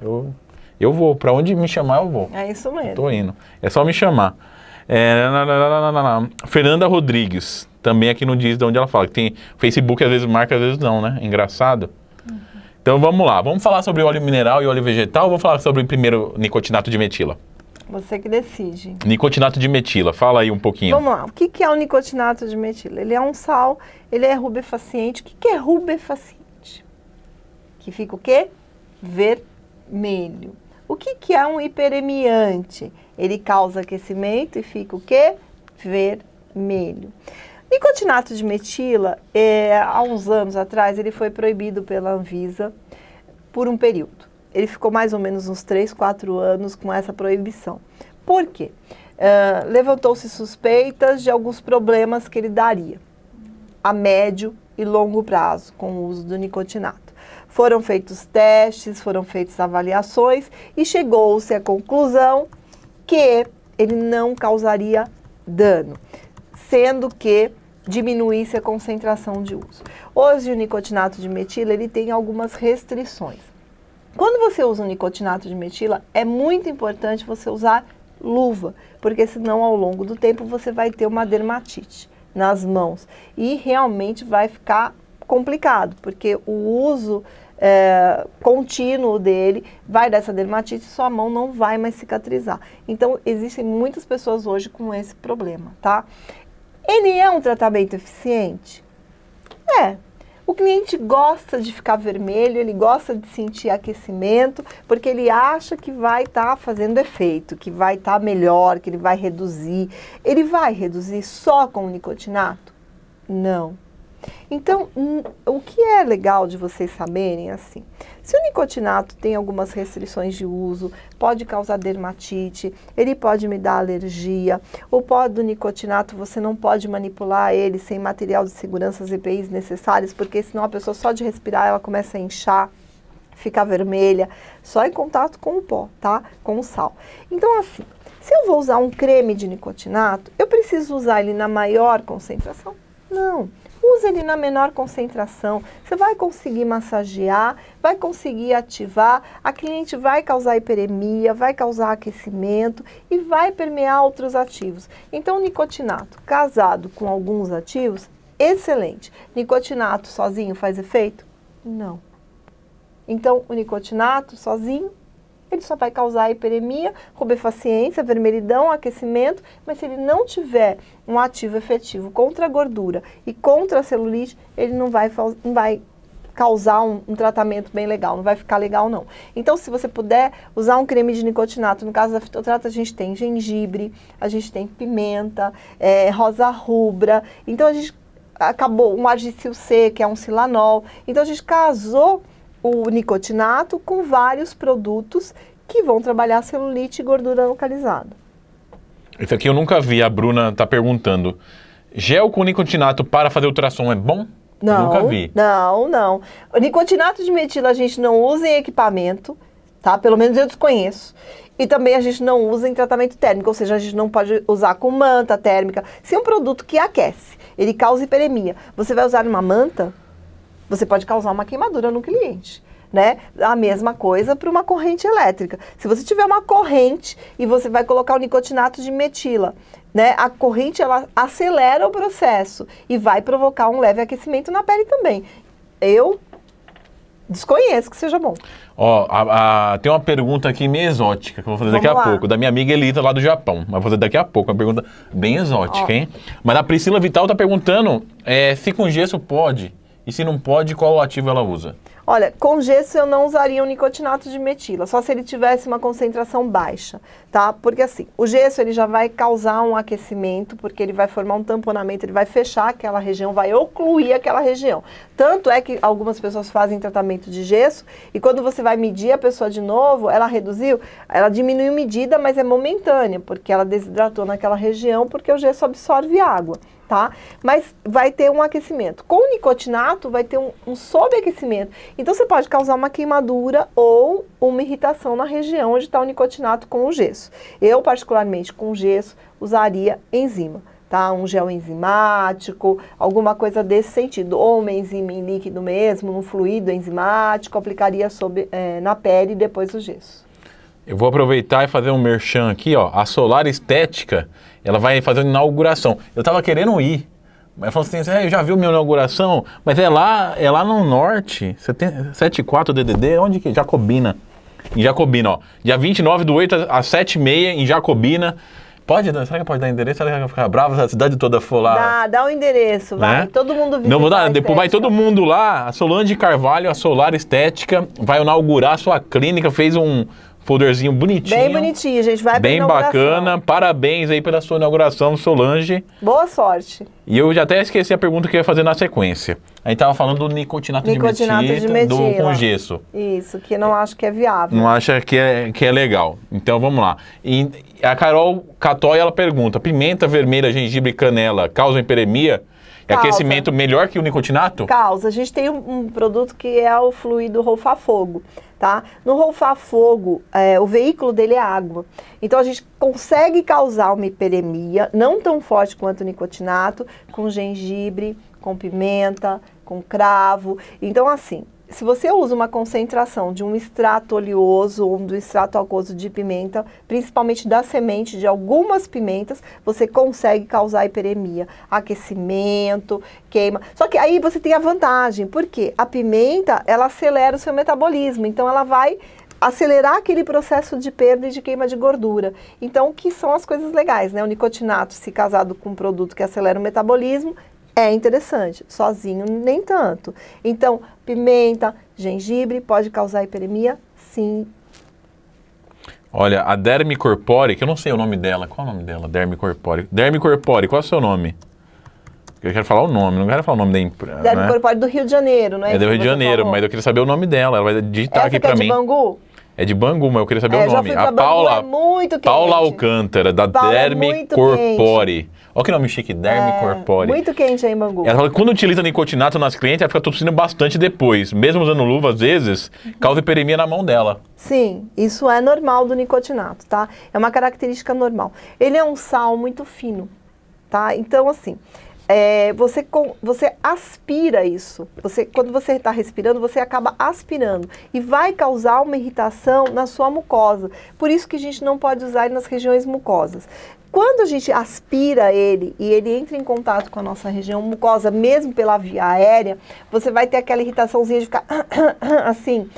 Eu, eu vou. Para onde me chamar, eu vou. É isso mesmo. Eu tô indo. É só me chamar. É, nananana, Fernanda Rodrigues, também aqui no Diz de onde ela fala. Que tem Facebook, às vezes marca, às vezes não, né? Engraçado. Uhum. Então vamos lá. Vamos falar sobre óleo mineral e óleo vegetal ou vamos falar sobre primeiro nicotinato de metila? Você que decide. Nicotinato de metila, fala aí um pouquinho. Vamos lá, o que, que é o nicotinato de metila? Ele é um sal, ele é rubefaciente. O que, que é rubefaciente? Que fica o quê? Vermelho. O que, que é um hiperemiante? Ele causa aquecimento e fica o quê? Vermelho. Nicotinato de metila, é, há uns anos atrás, ele foi proibido pela Anvisa por um período ele ficou mais ou menos uns 3, 4 anos com essa proibição. Por quê? Uh, Levantou-se suspeitas de alguns problemas que ele daria a médio e longo prazo com o uso do nicotinato. Foram feitos testes, foram feitas avaliações e chegou-se à conclusão que ele não causaria dano, sendo que diminuísse a concentração de uso. Hoje o nicotinato de metila ele tem algumas restrições. Quando você usa o nicotinato de metila, é muito importante você usar luva, porque senão ao longo do tempo você vai ter uma dermatite nas mãos e realmente vai ficar complicado, porque o uso é, contínuo dele vai dessa dermatite e sua mão não vai mais cicatrizar. Então existem muitas pessoas hoje com esse problema, tá? Ele é um tratamento eficiente? É, o cliente gosta de ficar vermelho, ele gosta de sentir aquecimento, porque ele acha que vai estar tá fazendo efeito, que vai estar tá melhor, que ele vai reduzir. Ele vai reduzir só com o nicotinato? Não. Então, o que é legal de vocês saberem, assim, se o nicotinato tem algumas restrições de uso, pode causar dermatite, ele pode me dar alergia, o pó do nicotinato você não pode manipular ele sem material de segurança, e EPIs necessários porque senão a pessoa só de respirar ela começa a inchar, ficar vermelha, só em contato com o pó, tá? Com o sal. Então, assim, se eu vou usar um creme de nicotinato, eu preciso usar ele na maior concentração? Não usa ele na menor concentração. Você vai conseguir massagear, vai conseguir ativar, a cliente vai causar hiperemia, vai causar aquecimento e vai permear outros ativos. Então, o nicotinato casado com alguns ativos, excelente. Nicotinato sozinho faz efeito? Não. Então, o nicotinato sozinho ele só vai causar hiperemia, rubefaciência, vermelhidão, aquecimento, mas se ele não tiver um ativo efetivo contra a gordura e contra a celulite, ele não vai, não vai causar um, um, tratamento bem legal, não vai ficar legal não. Então, se você puder usar um creme de nicotinato, no caso da fitotrata a gente tem gengibre, a gente tem pimenta, é, rosa rubra, então a gente acabou um argicil C, que é um silanol, então a gente casou o nicotinato com vários produtos que vão trabalhar celulite e gordura localizada. Isso aqui eu nunca vi, a Bruna tá perguntando. Gel com nicotinato para fazer ultrassom é bom? Não, nunca vi. não, não. O nicotinato de metila a gente não usa em equipamento, tá? Pelo menos eu desconheço. E também a gente não usa em tratamento térmico, ou seja, a gente não pode usar com manta térmica. Se é um produto que aquece, ele causa hiperemia, você vai usar numa manta? você pode causar uma queimadura no cliente. Né? A mesma coisa para uma corrente elétrica. Se você tiver uma corrente e você vai colocar o nicotinato de metila, né? A corrente ela acelera o processo e vai provocar um leve aquecimento na pele também. Eu Desconheço que seja bom. Ó, a, a, tem uma pergunta aqui meio exótica que eu vou fazer Vamos daqui a pouco, da minha amiga Elita lá do Japão. Vou fazer daqui a pouco, uma pergunta bem exótica, hein? Mas a Priscila Vital está perguntando é, se com gesso pode. E se não pode, qual ativo ela usa? Olha, com gesso eu não usaria o nicotinato de metila, só se ele tivesse uma concentração baixa, tá? Porque assim, o gesso ele já vai causar um aquecimento, porque ele vai formar um tamponamento, ele vai fechar aquela região, vai ocluir aquela região. Tanto é que algumas pessoas fazem tratamento de gesso e quando você vai medir a pessoa de novo, ela reduziu, ela diminuiu medida, mas é momentânea, porque ela desidratou naquela região, porque o gesso absorve água tá? Mas vai ter um aquecimento. Com o nicotinato, vai ter um, um subaquecimento. Então, você pode causar uma queimadura ou uma irritação na região onde está o nicotinato com o gesso. Eu, particularmente, com gesso, usaria enzima. Tá, um gel enzimático, alguma coisa desse sentido, ou uma enzima em líquido mesmo, um fluido enzimático, aplicaria sobre, é, na pele e depois o gesso. Eu vou aproveitar e fazer um merchan aqui, ó. A Solar Estética, ela vai fazer uma inauguração. Eu tava querendo ir. Mas falou assim, é, já viu minha inauguração? Mas é lá, é lá no norte, 74 DDD, é onde que? Jacobina. Em Jacobina, ó. Dia 29 do 8 às 7h30 em Jacobina. Pode, será que pode dar endereço? Será que vai ficar brava se a cidade toda for lá? Dá, dá o um endereço, vai. Né? Todo mundo visita. Não vou dar, depois vai todo mundo lá. A Solange Carvalho, a Solar Estética, vai inaugurar a sua clínica, fez um, Folderzinho bonitinho. Bem bonitinho, gente. Vai Bem bacana. Parabéns aí pela sua inauguração, Solange. Boa sorte. E eu já até esqueci a pergunta que eu ia fazer na sequência. A gente estava falando do nicotinato, nicotinato de, metila, de metila. do com gesso. Isso, que não acho que é viável. Não acha que é, que é legal. Então vamos lá. E a Carol Catói ela pergunta: pimenta vermelha, gengibre e canela causam hiperemia? Causa. Aquecimento melhor que o nicotinato? Causa. A gente tem um, um produto que é o fluido roufa-fogo tá? No rolfar fogo, é, o veículo dele é água. Então a gente consegue causar uma hiperemia, não tão forte quanto o nicotinato, com gengibre, com pimenta, com cravo. Então assim, se você usa uma concentração de um extrato oleoso ou do extrato aquoso de pimenta, principalmente da semente de algumas pimentas, você consegue causar hiperemia, aquecimento, queima. Só que aí você tem a vantagem, porque a pimenta, ela acelera o seu metabolismo, então ela vai acelerar aquele processo de perda e de queima de gordura. Então, o que são as coisas legais, né? O nicotinato, se casado com um produto que acelera o metabolismo, é interessante, sozinho nem tanto. Então, pimenta, gengibre pode causar hiperemia? Sim. Olha, a derme corpore, que eu não sei o nome dela. Qual é o nome dela? Derme corpore. Derme corpore, qual é o seu nome? Eu quero falar o nome, não quero falar o nome da empresa. Derme né? corpore do Rio de Janeiro, não é? É do Rio de Janeiro, falou? mas eu queria saber o nome dela. Ela vai digitar Essa aqui para é mim. De Bangu? É de Bangu, mas eu queria saber é, o nome. a Paula, Bangu, Paula é Alcântara, da Paula é Derme Corpore. Quente. Olha que nome chique, derme é, corpore. Muito quente aí, Mangu. Ela fala que quando utiliza nicotinato nas clientes, ela fica tossindo bastante depois. Mesmo usando luva, às vezes, causa hiperemia na mão dela. Sim, isso é normal do nicotinato, tá? É uma característica normal. Ele é um sal muito fino, tá? Então, assim, é, você, você aspira isso. Você, quando você está respirando, você acaba aspirando e vai causar uma irritação na sua mucosa. Por isso que a gente não pode usar nas regiões mucosas. Quando a gente aspira ele e ele entra em contato com a nossa região mucosa, mesmo pela via aérea, você vai ter aquela irritaçãozinha de ficar assim,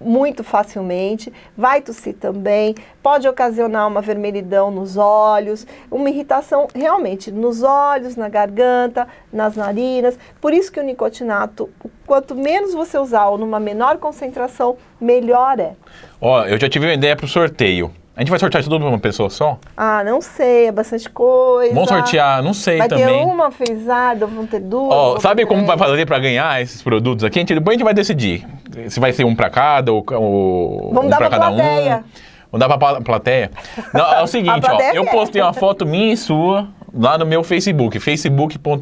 muito facilmente, vai tossir também, pode ocasionar uma vermelhidão nos olhos, uma irritação realmente nos olhos, na garganta, nas narinas. Por isso que o nicotinato, quanto menos você usar ou numa menor concentração, melhor é. Ó, eu já tive uma ideia para o sorteio. A gente vai sortear tudo para uma pessoa só? Ah, não sei, é bastante coisa. Vamos sortear, não sei vai também. Vai ter uma frisada, vão ter duas. Ó, sabe como vai fazer para ganhar esses produtos aqui? A gente, depois a gente vai decidir se vai ser um para cada ou, ou Vamos um para cada plateia. um. Vamos dar para plateia. Não, é o seguinte, ó, eu postei uma foto minha e sua lá no meu Facebook, facebookcom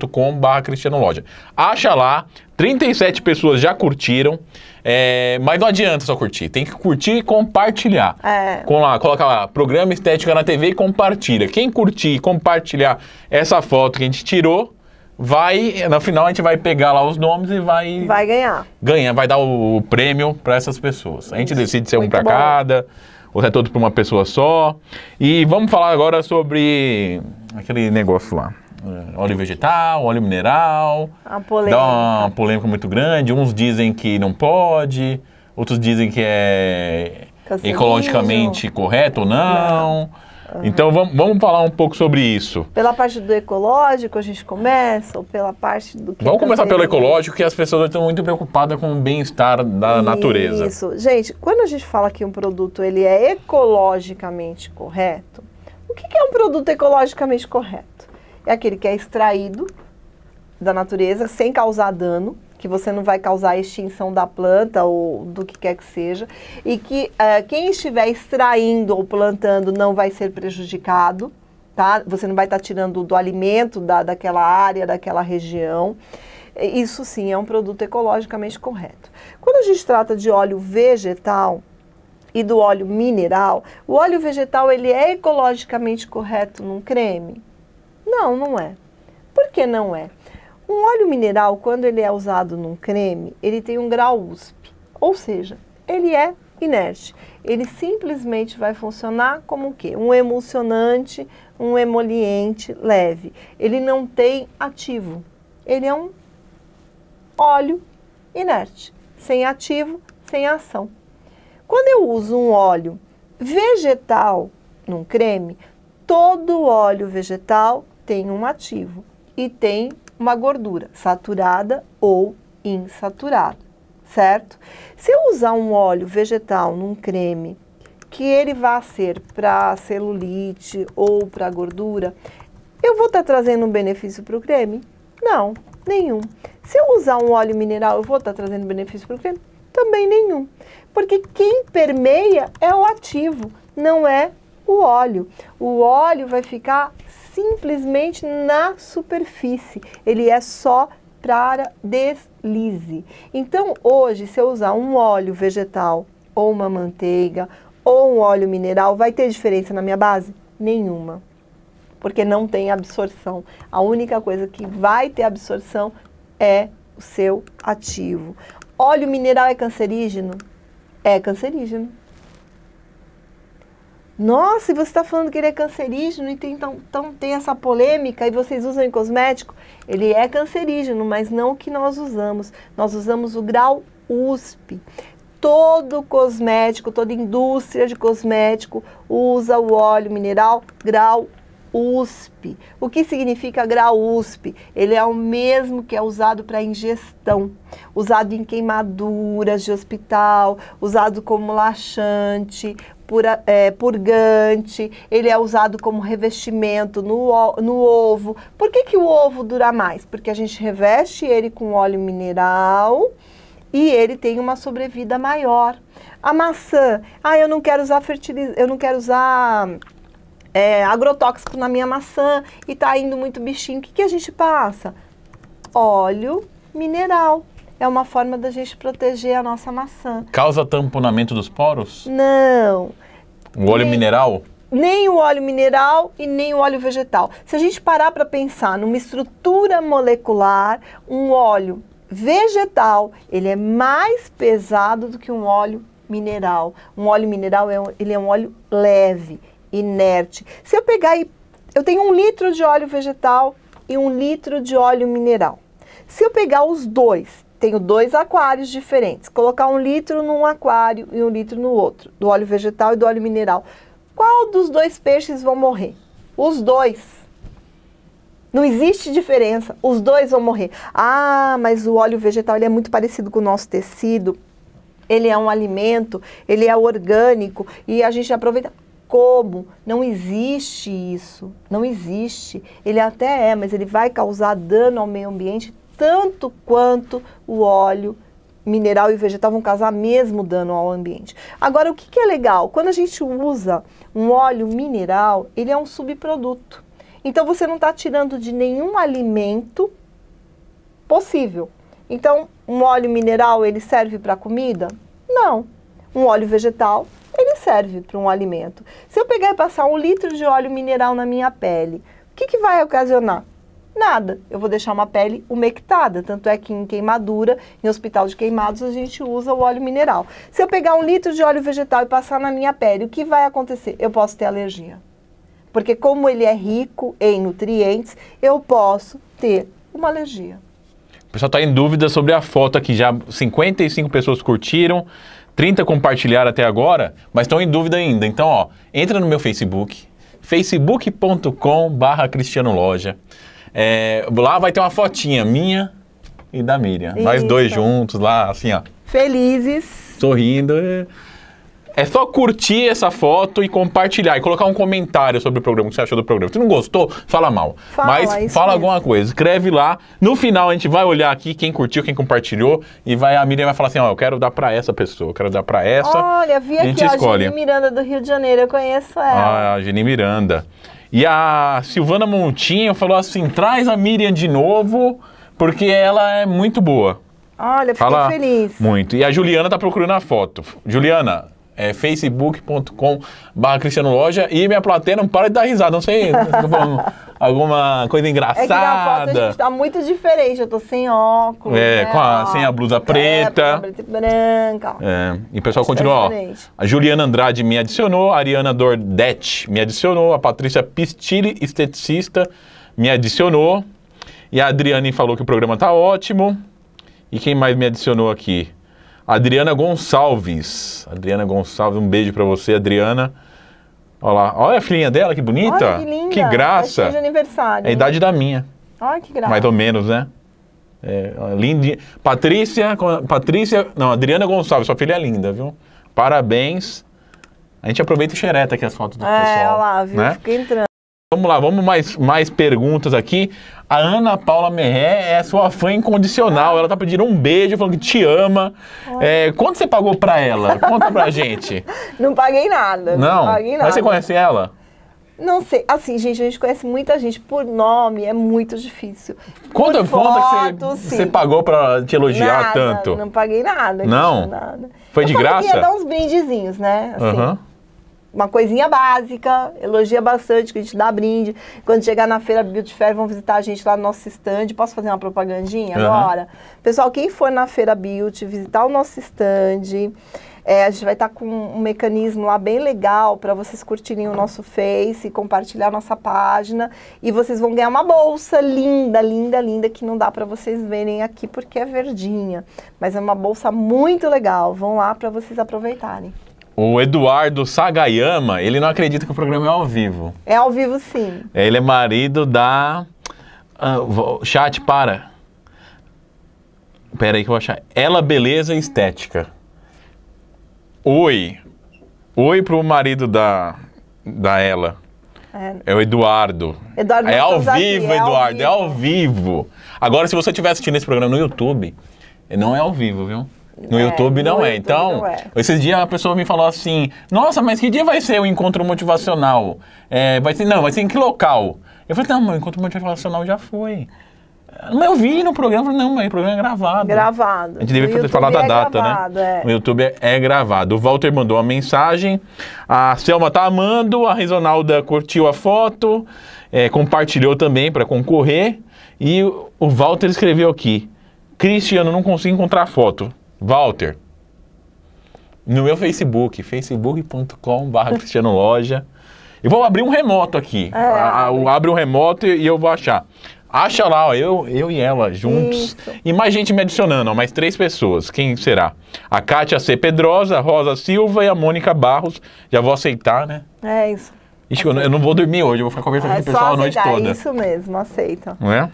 Loja. Acha lá, 37 pessoas já curtiram. É, mas não adianta só curtir, tem que curtir e compartilhar. É. Com lá, coloca lá, programa estética na TV e compartilha. Quem curtir e compartilhar essa foto que a gente tirou, vai, no final a gente vai pegar lá os nomes e vai... Vai ganhar. Ganha, vai dar o, o prêmio para essas pessoas. A gente decide se é um para cada, ou se é todo para uma pessoa só. E vamos falar agora sobre aquele negócio lá. É, óleo vegetal, óleo mineral. Uma polêmica. Dá uma polêmica muito grande. Uns dizem que não pode, outros dizem que é ecologicamente correto ou não. Uhum. Então vamos, vamos falar um pouco sobre isso. Pela parte do ecológico a gente começa ou pela parte do que Vamos começar pelo ecológico, que as pessoas estão muito preocupadas com o bem-estar da isso. natureza. Isso. Gente, quando a gente fala que um produto ele é ecologicamente correto, o que é um produto ecologicamente correto? é aquele que é extraído da natureza sem causar dano, que você não vai causar a extinção da planta ou do que quer que seja, e que uh, quem estiver extraindo ou plantando não vai ser prejudicado, tá? Você não vai estar tá tirando do alimento da, daquela área, daquela região. Isso sim é um produto ecologicamente correto. Quando a gente trata de óleo vegetal, e do óleo mineral, o óleo vegetal ele é ecologicamente correto num creme? Não, não é. Por que não é? Um óleo mineral, quando ele é usado num creme, ele tem um grau USP, ou seja, ele é inerte. Ele simplesmente vai funcionar como o quê? Um emulsionante, um emoliente leve. Ele não tem ativo. Ele é um óleo inerte, sem ativo, sem ação. Quando eu uso um óleo vegetal num creme, todo óleo vegetal tem um ativo e tem uma gordura saturada ou insaturada, certo? Se eu usar um óleo vegetal num creme que ele vá ser para celulite ou para gordura, eu vou estar tá trazendo um benefício para o creme? Não, nenhum. Se eu usar um óleo mineral, eu vou estar tá trazendo benefício para o creme? Também nenhum. Porque quem permeia é o ativo, não é o óleo. O óleo vai ficar simplesmente na superfície, ele é só para deslize. Então, hoje, se eu usar um óleo vegetal ou uma manteiga ou um óleo mineral, vai ter diferença na minha base? Nenhuma. Porque não tem absorção. A única coisa que vai ter absorção é o seu ativo. Óleo mineral é cancerígeno? É cancerígeno. Nossa, e você está falando que ele é cancerígeno, e tem, então, então tem essa polêmica e vocês usam em cosmético? Ele é cancerígeno, mas não o que nós usamos. Nós usamos o grau USP. Todo cosmético, toda indústria de cosmético usa o óleo mineral grau USP. O que significa grau USP? Ele é o mesmo que é usado para ingestão, usado em queimaduras de hospital, usado como laxante, pura, é, purgante, ele é usado como revestimento no, no ovo. Por que, que o ovo dura mais? Porque a gente reveste ele com óleo mineral e ele tem uma sobrevida maior. A maçã, ah, eu não quero usar fertilizante, eu não quero usar é, agrotóxico na minha maçã e tá indo muito bichinho. O que, que a gente passa? Óleo mineral é uma forma da gente proteger a nossa maçã. Causa tamponamento dos poros? Não. O óleo nem, mineral? Nem o óleo mineral e nem o óleo vegetal. Se a gente parar para pensar numa estrutura molecular, um óleo vegetal, ele é mais pesado do que um óleo mineral. Um óleo mineral é um, ele é um óleo leve, inerte. Se eu pegar e eu tenho um litro de óleo vegetal e um litro de óleo mineral. Se eu pegar os dois tenho dois aquários diferentes. Colocar um litro num aquário e um litro no outro, do óleo vegetal e do óleo mineral. Qual dos dois peixes vão morrer? Os dois. Não existe diferença, os dois vão morrer. Ah, mas o óleo vegetal ele é muito parecido com o nosso tecido, ele é um alimento, ele é orgânico e a gente aproveita. Como? Não existe isso, não existe. Ele até é, mas ele vai causar dano ao meio ambiente tanto quanto o óleo mineral e vegetal vão causar mesmo dano ao ambiente. Agora, o que, que é legal? Quando a gente usa um óleo mineral, ele é um subproduto. Então, você não está tirando de nenhum alimento possível. Então, um óleo mineral, ele serve para comida? Não. Um óleo vegetal, ele serve para um alimento. Se eu pegar e passar um litro de óleo mineral na minha pele, o que, que vai ocasionar? Nada. Eu vou deixar uma pele umectada. Tanto é que em queimadura, em hospital de queimados, a gente usa o óleo mineral. Se eu pegar um litro de óleo vegetal e passar na minha pele, o que vai acontecer? Eu posso ter alergia. Porque como ele é rico em nutrientes, eu posso ter uma alergia. O pessoal está em dúvida sobre a foto aqui. Já 55 pessoas curtiram, 30 compartilharam até agora, mas estão em dúvida ainda. Então, ó, entra no meu Facebook, facebook.com barra é, lá vai ter uma fotinha minha e da Miriam. Isso. Nós dois juntos lá, assim, ó. Felizes. Sorrindo. É, é só curtir essa foto e compartilhar e colocar um comentário sobre o programa, o que você achou do programa. Se não gostou, fala mal. Fala, Mas fala mesmo. alguma coisa, escreve lá. No final a gente vai olhar aqui quem curtiu, quem compartilhou e vai a Miriam vai falar assim: "Ó, oh, eu quero dar para essa pessoa, eu quero dar para essa". Olha, vi a, gente aqui, escolhe. a Geni Miranda do Rio de Janeiro, eu conheço ah, ela. Ah, a Geni Miranda. E a Silvana Montinho falou assim: traz a Miriam de novo, porque ela é muito boa. Olha, fiquei Fala feliz. Muito. E a Juliana tá procurando a foto. Juliana, é facebook.com barra Cristiano Loja e minha plateia não para de dar risada, não sei, alguma coisa engraçada. É que na foto a gente tá muito diferente, eu tô sem óculos, É, né? com a, sem a blusa é, preta. preta é branca. É, e o pessoal continua, ó, é a Juliana Andrade me adicionou, a Ariana Dordet me adicionou, a Patrícia Pistilli, esteticista, me adicionou, e a Adriane falou que o programa tá ótimo, e quem mais me adicionou aqui? Adriana Gonçalves. Adriana Gonçalves, um beijo para você, Adriana. Olha lá, olha a filhinha dela, que bonita. Olha que linda. Que graça. de aniversário. É a idade da minha. Olha que graça. Mais ou menos, né? É, linda. Patrícia, Patrícia, não, Adriana Gonçalves, sua filha é linda, viu? Parabéns. A gente aproveita e xereta aqui as fotos do é, pessoal. É, olha lá, viu? Né? Fica entrando. Vamos lá, vamos mais, mais perguntas aqui. A Ana Paula Merré é sua fã incondicional. Ela tá pedindo um beijo, falando que te ama. É, quanto você pagou pra ela? Conta pra gente. Não paguei nada. Não? não paguei nada. Mas você conhece ela? Não sei. Assim, gente, a gente conhece muita gente por nome, é muito difícil. Conta, conta que você, pagou pra te elogiar nada, tanto. Não paguei nada. Não? Nada. Foi Eu de graça? Eu ia dar uns brindezinhos, né? Assim. Uhum uma coisinha básica, elogia bastante, que a gente dá brinde. Quando chegar na feira Beauty Fair, vão visitar a gente lá no nosso stand. Posso fazer uma propagandinha uhum. agora? Pessoal, quem for na feira Beauty, visitar o nosso stand. É, a gente vai estar tá com um mecanismo lá bem legal para vocês curtirem o nosso Face, compartilhar nossa página e vocês vão ganhar uma bolsa linda, linda, linda que não dá para vocês verem aqui porque é verdinha, mas é uma bolsa muito legal. Vão lá para vocês aproveitarem. O Eduardo Sagayama, ele não acredita que o programa é ao vivo. É ao vivo, sim. Ele é marido da. Uh, chat, para. Pera aí que eu vou achar. Ela Beleza Estética. Oi. Oi pro marido da, da ela. É. é o Eduardo. Eduardo é ao vivo, é aqui, Eduardo. É ao vivo. É ao vivo. Agora, se você estiver assistindo esse programa no YouTube, não é ao vivo, viu? No é, YouTube não no é. então, é. esses dias a pessoa me falou assim: Nossa, mas que dia vai ser o encontro motivacional? É, vai ser, não, vai ser em que local? Eu falei: Não, o encontro motivacional já foi. Mas eu vi no programa, não, mas o programa é gravado. Gravado. A gente deve ter falado a é data, né? gravado, né? É. O YouTube é, é, gravado. O Walter mandou uma mensagem. A Selma tá amando, a Risonalda curtiu a foto, é, compartilhou também para concorrer. E o Walter escreveu aqui: Cristiano, não consigo encontrar a foto. Walter, no meu Facebook, facebook.com.br Cristiano Loja. Eu vou abrir um remoto aqui. Ah, é. abre. abre um remoto e, eu vou achar. Acha lá, ó, eu, eu e ela juntos. Isso. E mais gente me adicionando, ó, mais três pessoas. Quem será? A Kátia C. Pedrosa, a Rosa Silva e a Mônica Barros. Já vou aceitar, né? É isso. Ixi, eu, eu, não vou dormir hoje, eu vou ficar conversando é, com o é pessoal a noite toda. É isso mesmo, aceita. Não é?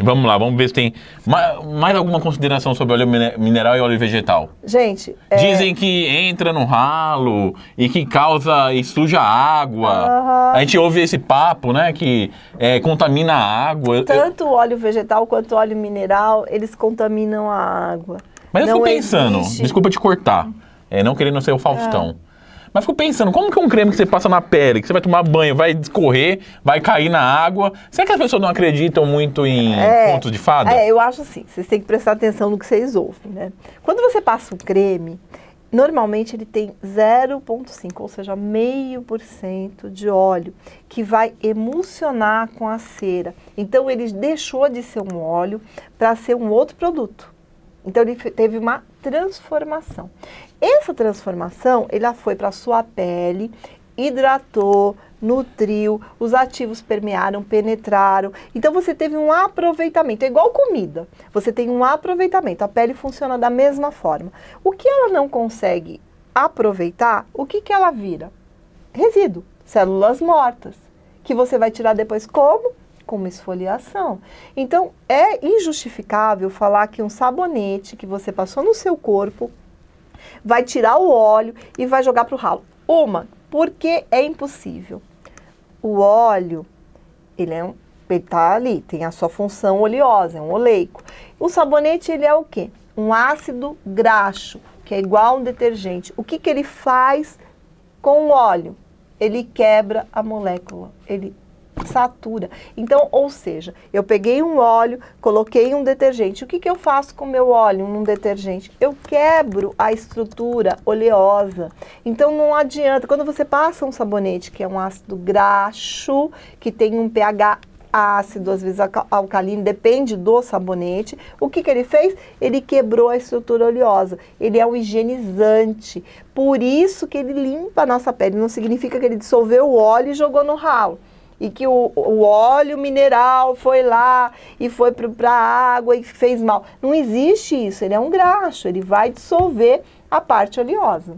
Vamos lá, vamos ver se tem mais, mais alguma consideração sobre óleo mineral e óleo vegetal. Gente, é... dizem que entra no ralo e que causa e suja a água. Uhum. A gente ouve esse papo, né, que é, contamina a água. Tanto o óleo vegetal quanto o óleo mineral, eles contaminam a água. Mas eu não fico pensando, existe... desculpa te cortar, é, não querendo ser o Faustão. Ah. Mas fico pensando, como que um creme que você passa na pele, que você vai tomar banho, vai escorrer, vai cair na água? Será que as pessoas não acreditam muito em é, contos de fada? É, eu acho assim. Vocês têm que prestar atenção no que vocês ouvem, né? Quando você passa um creme, normalmente ele tem 0,5, ou seja, meio por cento de óleo, que vai emulsionar com a cera. Então ele deixou de ser um óleo para ser um outro produto. Então ele teve uma transformação. Essa transformação, ela foi para a sua pele, hidratou, nutriu, os ativos permearam, penetraram. Então você teve um aproveitamento, é igual comida. Você tem um aproveitamento, a pele funciona da mesma forma. O que ela não consegue aproveitar, o que, que ela vira? Resíduo, células mortas, que você vai tirar depois como? como esfoliação. Então, é injustificável falar que um sabonete que você passou no seu corpo vai tirar o óleo e vai jogar para o ralo. Uma, porque é impossível. O óleo, ele é um, ele tá ali, tem a sua função oleosa, é um oleico. O sabonete, ele é o quê? Um ácido graxo, que é igual a um detergente. O que, que ele faz com o óleo? Ele quebra a molécula, ele satura. Então, ou seja, eu peguei um óleo, coloquei um detergente. O que, que eu faço com meu óleo num detergente? Eu quebro a estrutura oleosa. Então, não adianta. Quando você passa um sabonete que é um ácido graxo, que tem um pH ácido, às vezes alcalino, depende do sabonete. O que, que ele fez? Ele quebrou a estrutura oleosa. Ele é um higienizante. Por isso que ele limpa a nossa pele. Não significa que ele dissolveu o óleo e jogou no ralo e que o, o óleo mineral foi lá e foi para a água e fez mal. Não existe isso, ele é um graxo, ele vai dissolver a parte oleosa.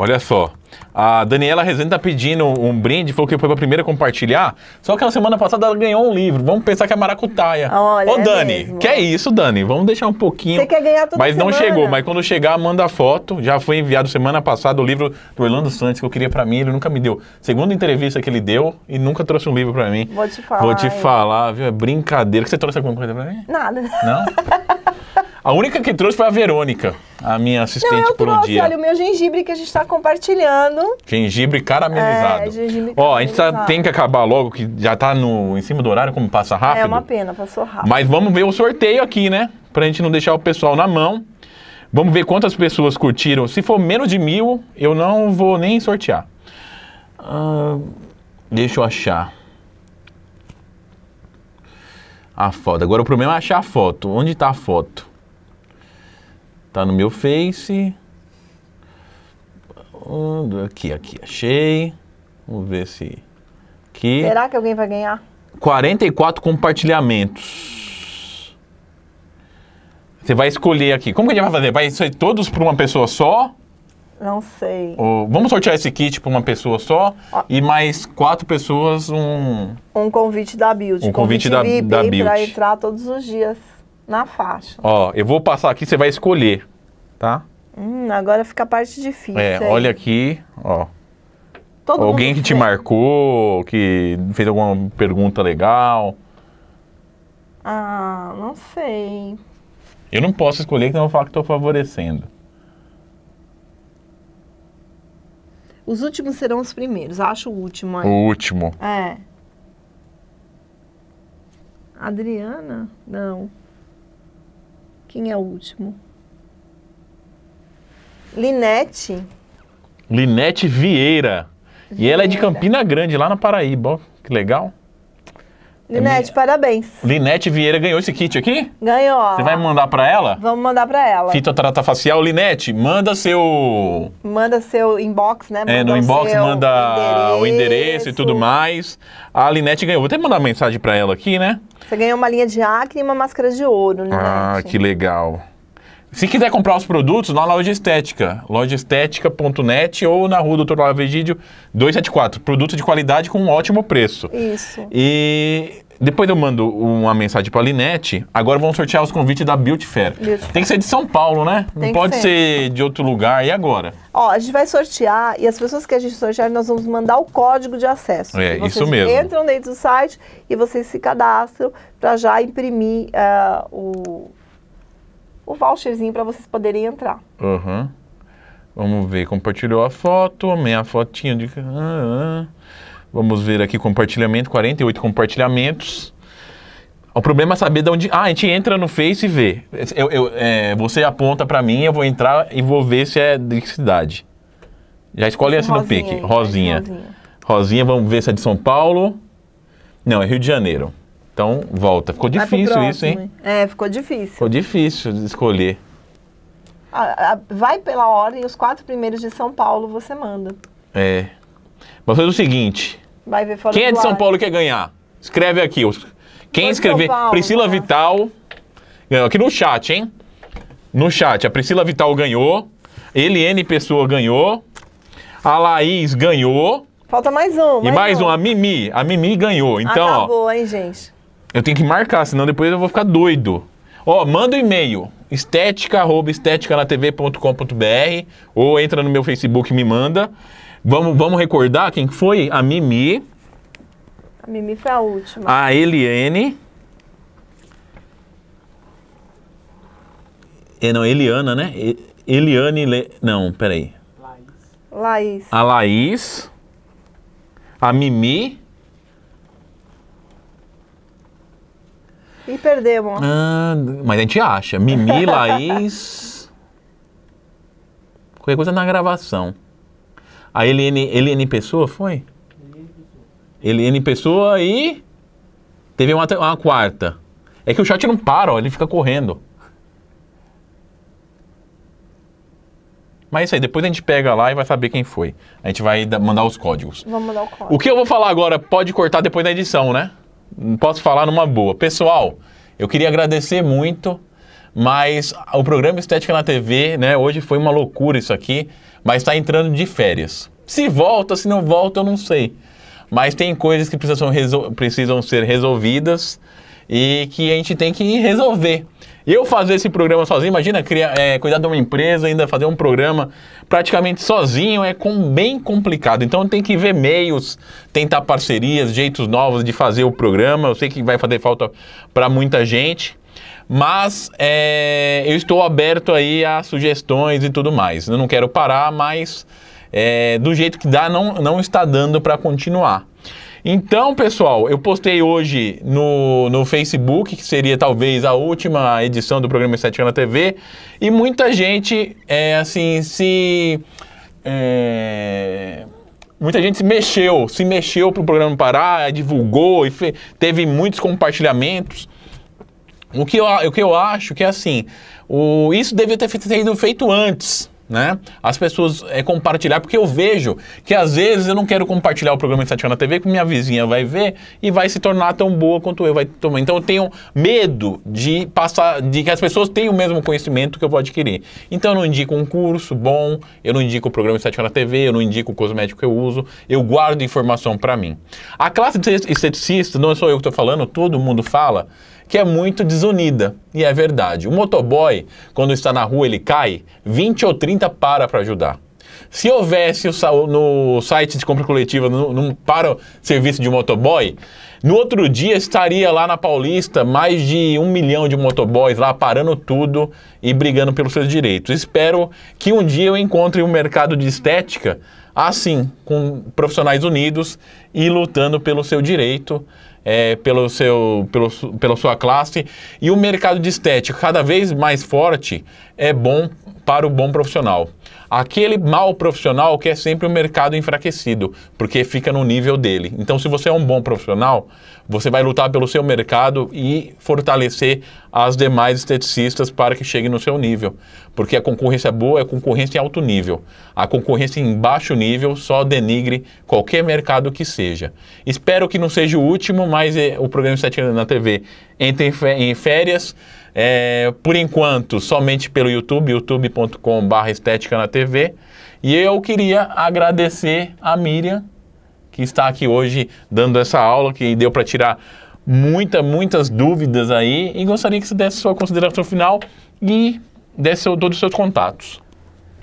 Olha só. A Daniela Rezende tá pedindo um brinde, falou que foi a primeira compartilhar. Só que na semana passada ela ganhou um livro. Vamos pensar que é maracutaia. Ah, olha, Ô, é Dani, é que é isso, Dani? Vamos deixar um pouquinho. Você quer ganhar tudo Mas semana. não chegou, mas quando chegar, manda a foto. Já foi enviado semana passada o livro do Orlando Santos, que eu queria para mim, ele nunca me deu. Segunda entrevista que ele deu e nunca trouxe um livro para mim. Vou te falar. Vou te falar, viu? É brincadeira. Que você trouxe alguma coisa pra mim? Nada. Não? A única que trouxe foi a Verônica, a minha assistente Não, eu por um trouxe, dia. olha, o meu gengibre que a gente está compartilhando. Gengibre caramelizado. É, gengibre Ó, a gente tá- tem que acabar logo, que já tá no, em cima do horário, como passa rápido. É uma pena, passou rápido. Mas vamos ver o sorteio aqui, né? Pra gente não deixar o pessoal na mão. Vamos ver quantas pessoas curtiram. Se for menos de mil, eu não vou nem sortear. Ah, deixa eu achar. A foto. Agora o problema é achar a foto. Onde tá a foto? Tá no meu Face. Hum, aqui, aqui, achei. Vamos ver se. Aqui. Será que alguém vai ganhar? 44 compartilhamentos. Você vai escolher aqui. Como que a gente vai fazer? Vai ser todos para uma pessoa só? Não sei. Ou, vamos sortear esse kit para uma pessoa só Ó. e mais quatro pessoas um... Um convite da Build. Um convite, convite da, VIP da Build. Para entrar todos os dias na faixa. Ó, eu vou passar aqui, você vai escolher, tá? Hum, agora fica a parte difícil. É, aí. olha aqui, ó. Todo Alguém que te marcou, que fez alguma pergunta legal. Ah, não sei. Eu não posso escolher, então eu vou falar que estou favorecendo. Os últimos serão os primeiros. Acho o último aí. O último. É. Adriana? Não. Quem é o último? Linete. Linete Vieira. Vieira. E ela é de Campina Grande, lá na Paraíba. Ó, que legal. Linete, é minha... parabéns. Linete Vieira ganhou esse kit aqui? Ganhou. Você vai mandar para ela? Vamos mandar para ela. Fita trata facial. Linete, manda seu... Manda seu inbox, né? É, manda é, no inbox manda endereço. o endereço e tudo mais. A Linete ganhou. Vou até mandar uma mensagem para ela aqui, né? Você ganhou uma linha de acne e uma máscara de ouro, ah, Linete. Ah, que legal. Se quiser comprar os produtos, na loja estética, lojaestética.net ou na rua Doutor Lavegídio 274. Produto de qualidade com um ótimo preço. Isso. E depois eu mando uma mensagem para a Linete. Agora vamos sortear os convites da Beauty Fair. Beauty Fair. Tem que ser de São Paulo, né? Tem Não pode ser. ser. de outro lugar. E agora? Ó, a gente vai sortear e as pessoas que a gente sortear, nós vamos mandar o código de acesso. É, isso mesmo. entram dentro do site e vocês se cadastram para já imprimir uh, o o voucherzinho para vocês poderem entrar. Uhum. Vamos ver, compartilhou a foto, amei a fotinha de... Ah, ah. Vamos ver aqui compartilhamento, 48 compartilhamentos. O problema é saber de onde... Ah, a gente entra no Face e vê. Eu, eu é, você aponta para mim, eu vou entrar e vou ver se é de que cidade. Já escolhe essa no pique. Rosinha. Rosinha, vamos ver se é de São Paulo. Não, é Rio de Janeiro. Então, volta. Ficou difícil isso, hein? É, ficou difícil. Ficou difícil de escolher. Vai pela ordem, os quatro primeiros de São Paulo você manda. É. Vou fazer o seguinte. Vai ver fora Quem é de São ar. Paulo quer ganhar? Escreve aqui. Quem Foi escrever? Paulo, Priscila né? Vital. Ganhou aqui no chat, hein? No chat. A Priscila Vital ganhou. Eliane Pessoa ganhou. A Laís ganhou. Falta mais um. Mais e mais um. um. a Mimi. A Mimi ganhou. Então, Acabou, ah, tá ó, hein, gente? Eu tenho que marcar, senão depois eu vou ficar doido. Ó, oh, manda um e-mail, estética estética@esteticanatv.com.br ou entra no meu Facebook e me manda. Vamos, vamos recordar quem foi? A Mimi. A Mimi foi a última. A Eliane. É, não, Eliana, né? Eliane. Le... Não, peraí. Laís. Laís. A Laís. A Mimi. E perdemos. Ah, mas a gente acha. Mimi, Laís. Qualquer coisa na gravação. A Eliane, Eliane Pessoa foi? Eliane Pessoa e. Teve uma, uma quarta. É que o chat não para, ó, ele fica correndo. Mas é isso aí, depois a gente pega lá e vai saber quem foi. A gente vai mandar os códigos. Vamos mandar o código. O que eu vou falar agora pode cortar depois da edição, né? posso falar numa boa. Pessoal, eu queria agradecer muito, mas o programa Estética na TV, né, hoje foi uma loucura isso aqui, mas está entrando de férias. Se volta, se não volta, eu não sei. Mas tem coisas que precisam, precisam ser resolvidas e que a gente tem que resolver. Eu fazer esse programa sozinho, imagina criar, é, cuidar de uma empresa, ainda fazer um programa praticamente sozinho é com, bem complicado. Então tem que ver meios, tentar parcerias, jeitos novos de fazer o programa. Eu sei que vai fazer falta para muita gente. Mas é, eu estou aberto aí a sugestões e tudo mais. Eu não quero parar, mas é, do jeito que dá, não, não está dando para continuar. Então, pessoal, eu postei hoje no, no Facebook, que seria talvez a última edição do programa Estatina TV, e muita gente, é, assim, se... É, muita gente se mexeu, se mexeu para o programa parar, divulgou, e fe, teve muitos compartilhamentos. O que, eu, o que eu acho que é assim, o, isso devia ter sido feito antes, né? As pessoas é compartilhar, porque eu vejo que às vezes eu não quero compartilhar o programa Estatística na TV, que minha vizinha vai ver e vai se tornar tão boa quanto eu vai tomar. Então eu tenho medo de passar, de que as pessoas tenham o mesmo conhecimento que eu vou adquirir. Então eu não indico um curso bom, eu não indico o programa Estatística na TV, eu não indico o cosmético que eu uso, eu guardo informação para mim. A classe de esteticistas, não é só eu que estou falando, todo mundo fala que é muito desunida. E é verdade. O motoboy, quando está na rua, ele cai, 20 ou 30 para para ajudar. Se houvesse no site de compra coletiva, no, no, para o serviço de motoboy, no outro dia estaria lá na Paulista mais de um milhão de motoboys lá parando tudo e brigando pelos seus direitos. Espero que um dia eu encontre um mercado de estética assim, com profissionais unidos e lutando pelo seu direito é, pelo seu, pelo, pela sua classe. E o mercado de estética, cada vez mais forte, é bom para o bom profissional. Aquele mau profissional quer é sempre o um mercado enfraquecido, porque fica no nível dele. Então, se você é um bom profissional, você vai lutar pelo seu mercado e fortalecer as demais esteticistas para que cheguem no seu nível. Porque a concorrência boa é concorrência em alto nível. A concorrência em baixo nível só denigre qualquer mercado que seja. Espero que não seja o último, mas eh, o programa Estetica na TV entra em férias. É, por enquanto, somente pelo YouTube, youtube.com.br estética na TV. E eu queria agradecer a Miriam, que está aqui hoje dando essa aula, que deu para tirar muitas, muitas dúvidas aí. E gostaria que você desse sua consideração final e desse todos os seus contatos.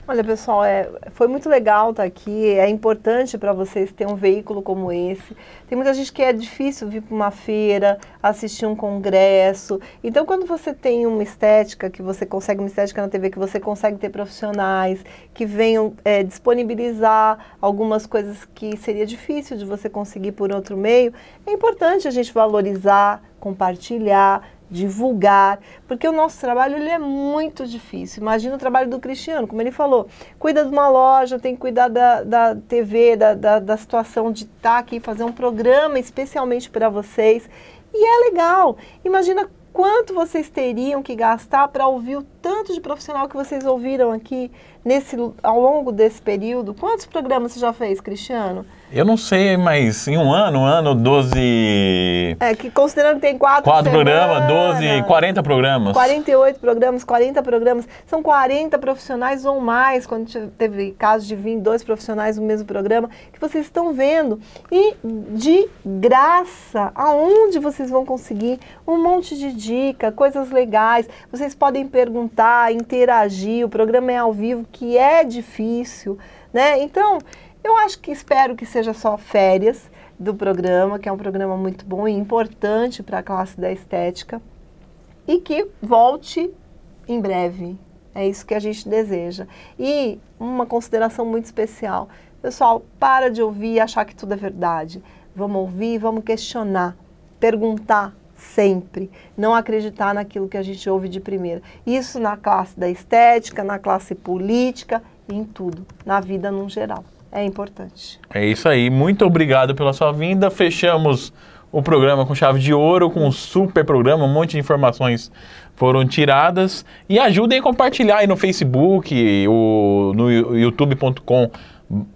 Olha, pessoal, é, foi muito legal estar tá aqui. É importante para vocês ter um veículo como esse. Tem muita gente que é difícil vir para uma feira, assistir um congresso. Então, quando você tem uma estética, que você consegue uma estética na TV, que você consegue ter profissionais que venham é, disponibilizar algumas coisas que seria difícil de você conseguir por outro meio, é importante a gente valorizar, compartilhar divulgar, porque o nosso trabalho ele é muito difícil. Imagina o trabalho do Cristiano, como ele falou, cuida de uma loja, tem que cuidar da, da TV, da, da, da situação de estar tá aqui, fazer um programa especialmente para vocês. E é legal. Imagina quanto vocês teriam que gastar para ouvir o tanto de profissional que vocês ouviram aqui nesse, ao longo desse período. Quantos programas você já fez, Cristiano? Eu não sei, mas em um ano, um ano, 12. É, que considerando que tem quatro. Quatro programas, 12, 40 programas. 48 programas, 40 programas. São 40 profissionais ou mais, quando teve caso de vir dois profissionais no mesmo programa, que vocês estão vendo. E de graça, aonde vocês vão conseguir um monte de dica, coisas legais. Vocês podem perguntar, interagir. O programa é ao vivo, que é difícil, né? Então. Eu acho que espero que seja só férias do programa, que é um programa muito bom e importante para a classe da estética, e que volte em breve. É isso que a gente deseja. E uma consideração muito especial. Pessoal, para de ouvir e achar que tudo é verdade. Vamos ouvir, vamos questionar, perguntar sempre. Não acreditar naquilo que a gente ouve de primeira. Isso na classe da estética, na classe política, em tudo, na vida num geral é importante. É isso aí. Muito obrigado pela sua vinda. Fechamos o programa com chave de ouro, com um super programa, um monte de informações foram tiradas. E ajudem a compartilhar aí no Facebook, o, no youtube.com.br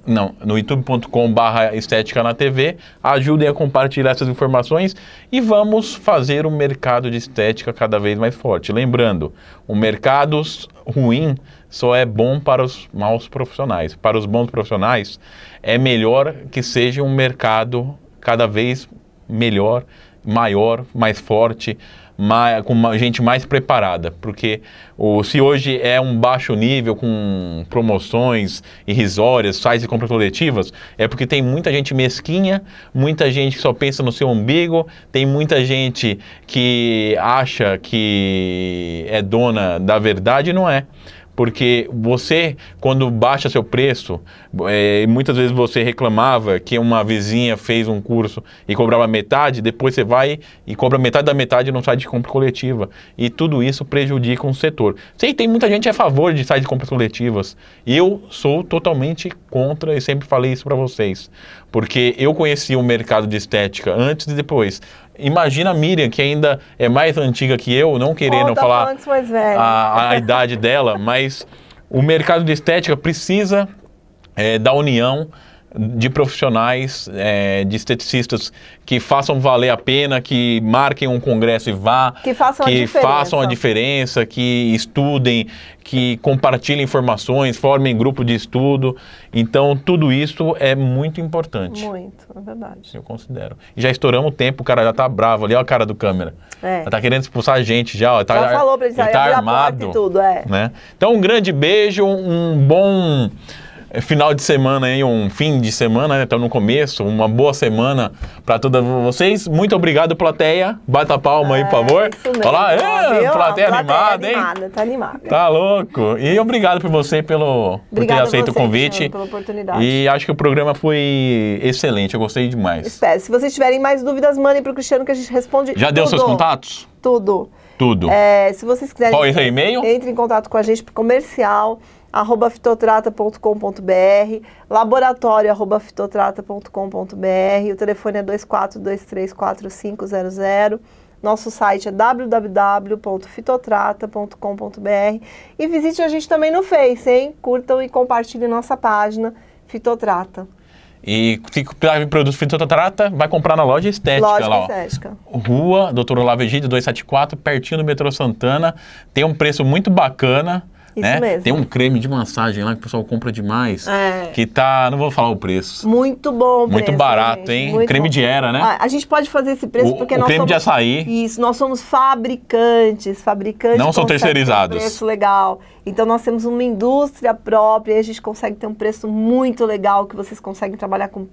não, no youtube.com/barra estética na TV. Ajudem a compartilhar essas informações e vamos fazer o um mercado de estética cada vez mais forte. Lembrando, o mercado ruim só é bom para os maus profissionais. Para os bons profissionais, é melhor que seja um mercado cada vez melhor, maior, mais forte, mais, com gente mais preparada, porque o, se hoje é um baixo nível com promoções irrisórias, faz e compras coletivas, é porque tem muita gente mesquinha, muita gente que só pensa no seu umbigo, tem muita gente que acha que é dona da verdade e não é porque você, quando baixa seu preço, é, muitas vezes você reclamava que uma vizinha fez um curso e cobrava metade, depois você vai e cobra metade da metade no site de compra coletiva. E tudo isso prejudica um setor. Sei, tem muita gente a favor de sites de compras coletivas. Eu sou totalmente contra e sempre falei isso para vocês. Porque eu conheci o mercado de estética antes e depois. Imagina a Miriam, que ainda é mais antiga que eu, não querendo Conta tá falar é a, a idade dela, mas o mercado de estética precisa é, da união de profissionais, é, de esteticistas que façam valer a pena, que marquem um congresso e vá, que façam, que a, diferença. façam a diferença, que estudem, que compartilhem informações, formem grupo de estudo. Então, tudo isso é muito importante. Muito, é verdade. Eu considero. E já estouramos o tempo, o cara já tá bravo ali, olha a cara do câmera. É. Ela tá querendo expulsar a gente já, ó. Tá, já falou pra ele, ele tá armado. tudo, é. Né? Então, um grande beijo, um bom é final de semana aí, um fim de semana, né? Estamos no começo, uma boa semana para todos vocês. Muito obrigado, plateia. Bata palma aí, por é, favor. É Olha lá, é, plateia, plateia animada, hein? Animada, tá animada. Tá louco. E obrigado por você pelo por ter aceito você, o convite. Senhor, pela oportunidade. E acho que o programa foi excelente, eu gostei demais. Espero. Se vocês tiverem mais dúvidas, mandem para o Cristiano que a gente responde. Já tudo. deu seus contatos? Tudo. Tudo. É, se vocês quiserem. Qual é o e-mail? Entre em contato com a gente por comercial arroba fitotrata.com.br, laboratório arroba fitotrata.com.br, o telefone é 24234500, nosso site é www.fitotrata.com.br e visite a gente também no Face, hein? Curtam e compartilhem nossa página Fitotrata. E se precisar de produtos fitotrata, vai comprar na loja estética. Loja lá, estética. Ó. Rua Doutor Olavo Egídio, 274, pertinho do metrô Santana. Tem um preço muito bacana. Isso né? mesmo. Tem um creme de massagem lá que o pessoal compra demais, é. que tá, não vou falar o preço. Muito bom, Muito preço, barato, gente. hein? Muito creme bom. de era, né? a gente pode fazer esse preço o, porque o nós creme somos, de açaí. Isso, nós somos fabricantes, fabricantes Não são terceirizados. Um preço legal. Então nós temos uma indústria própria e a gente consegue ter um preço muito legal que vocês conseguem trabalhar com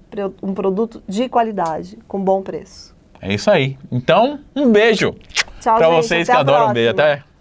um produto de qualidade, com bom preço. É isso aí. Então, um beijo. Tchau, Pra gente, vocês que adoram, um beijo. Até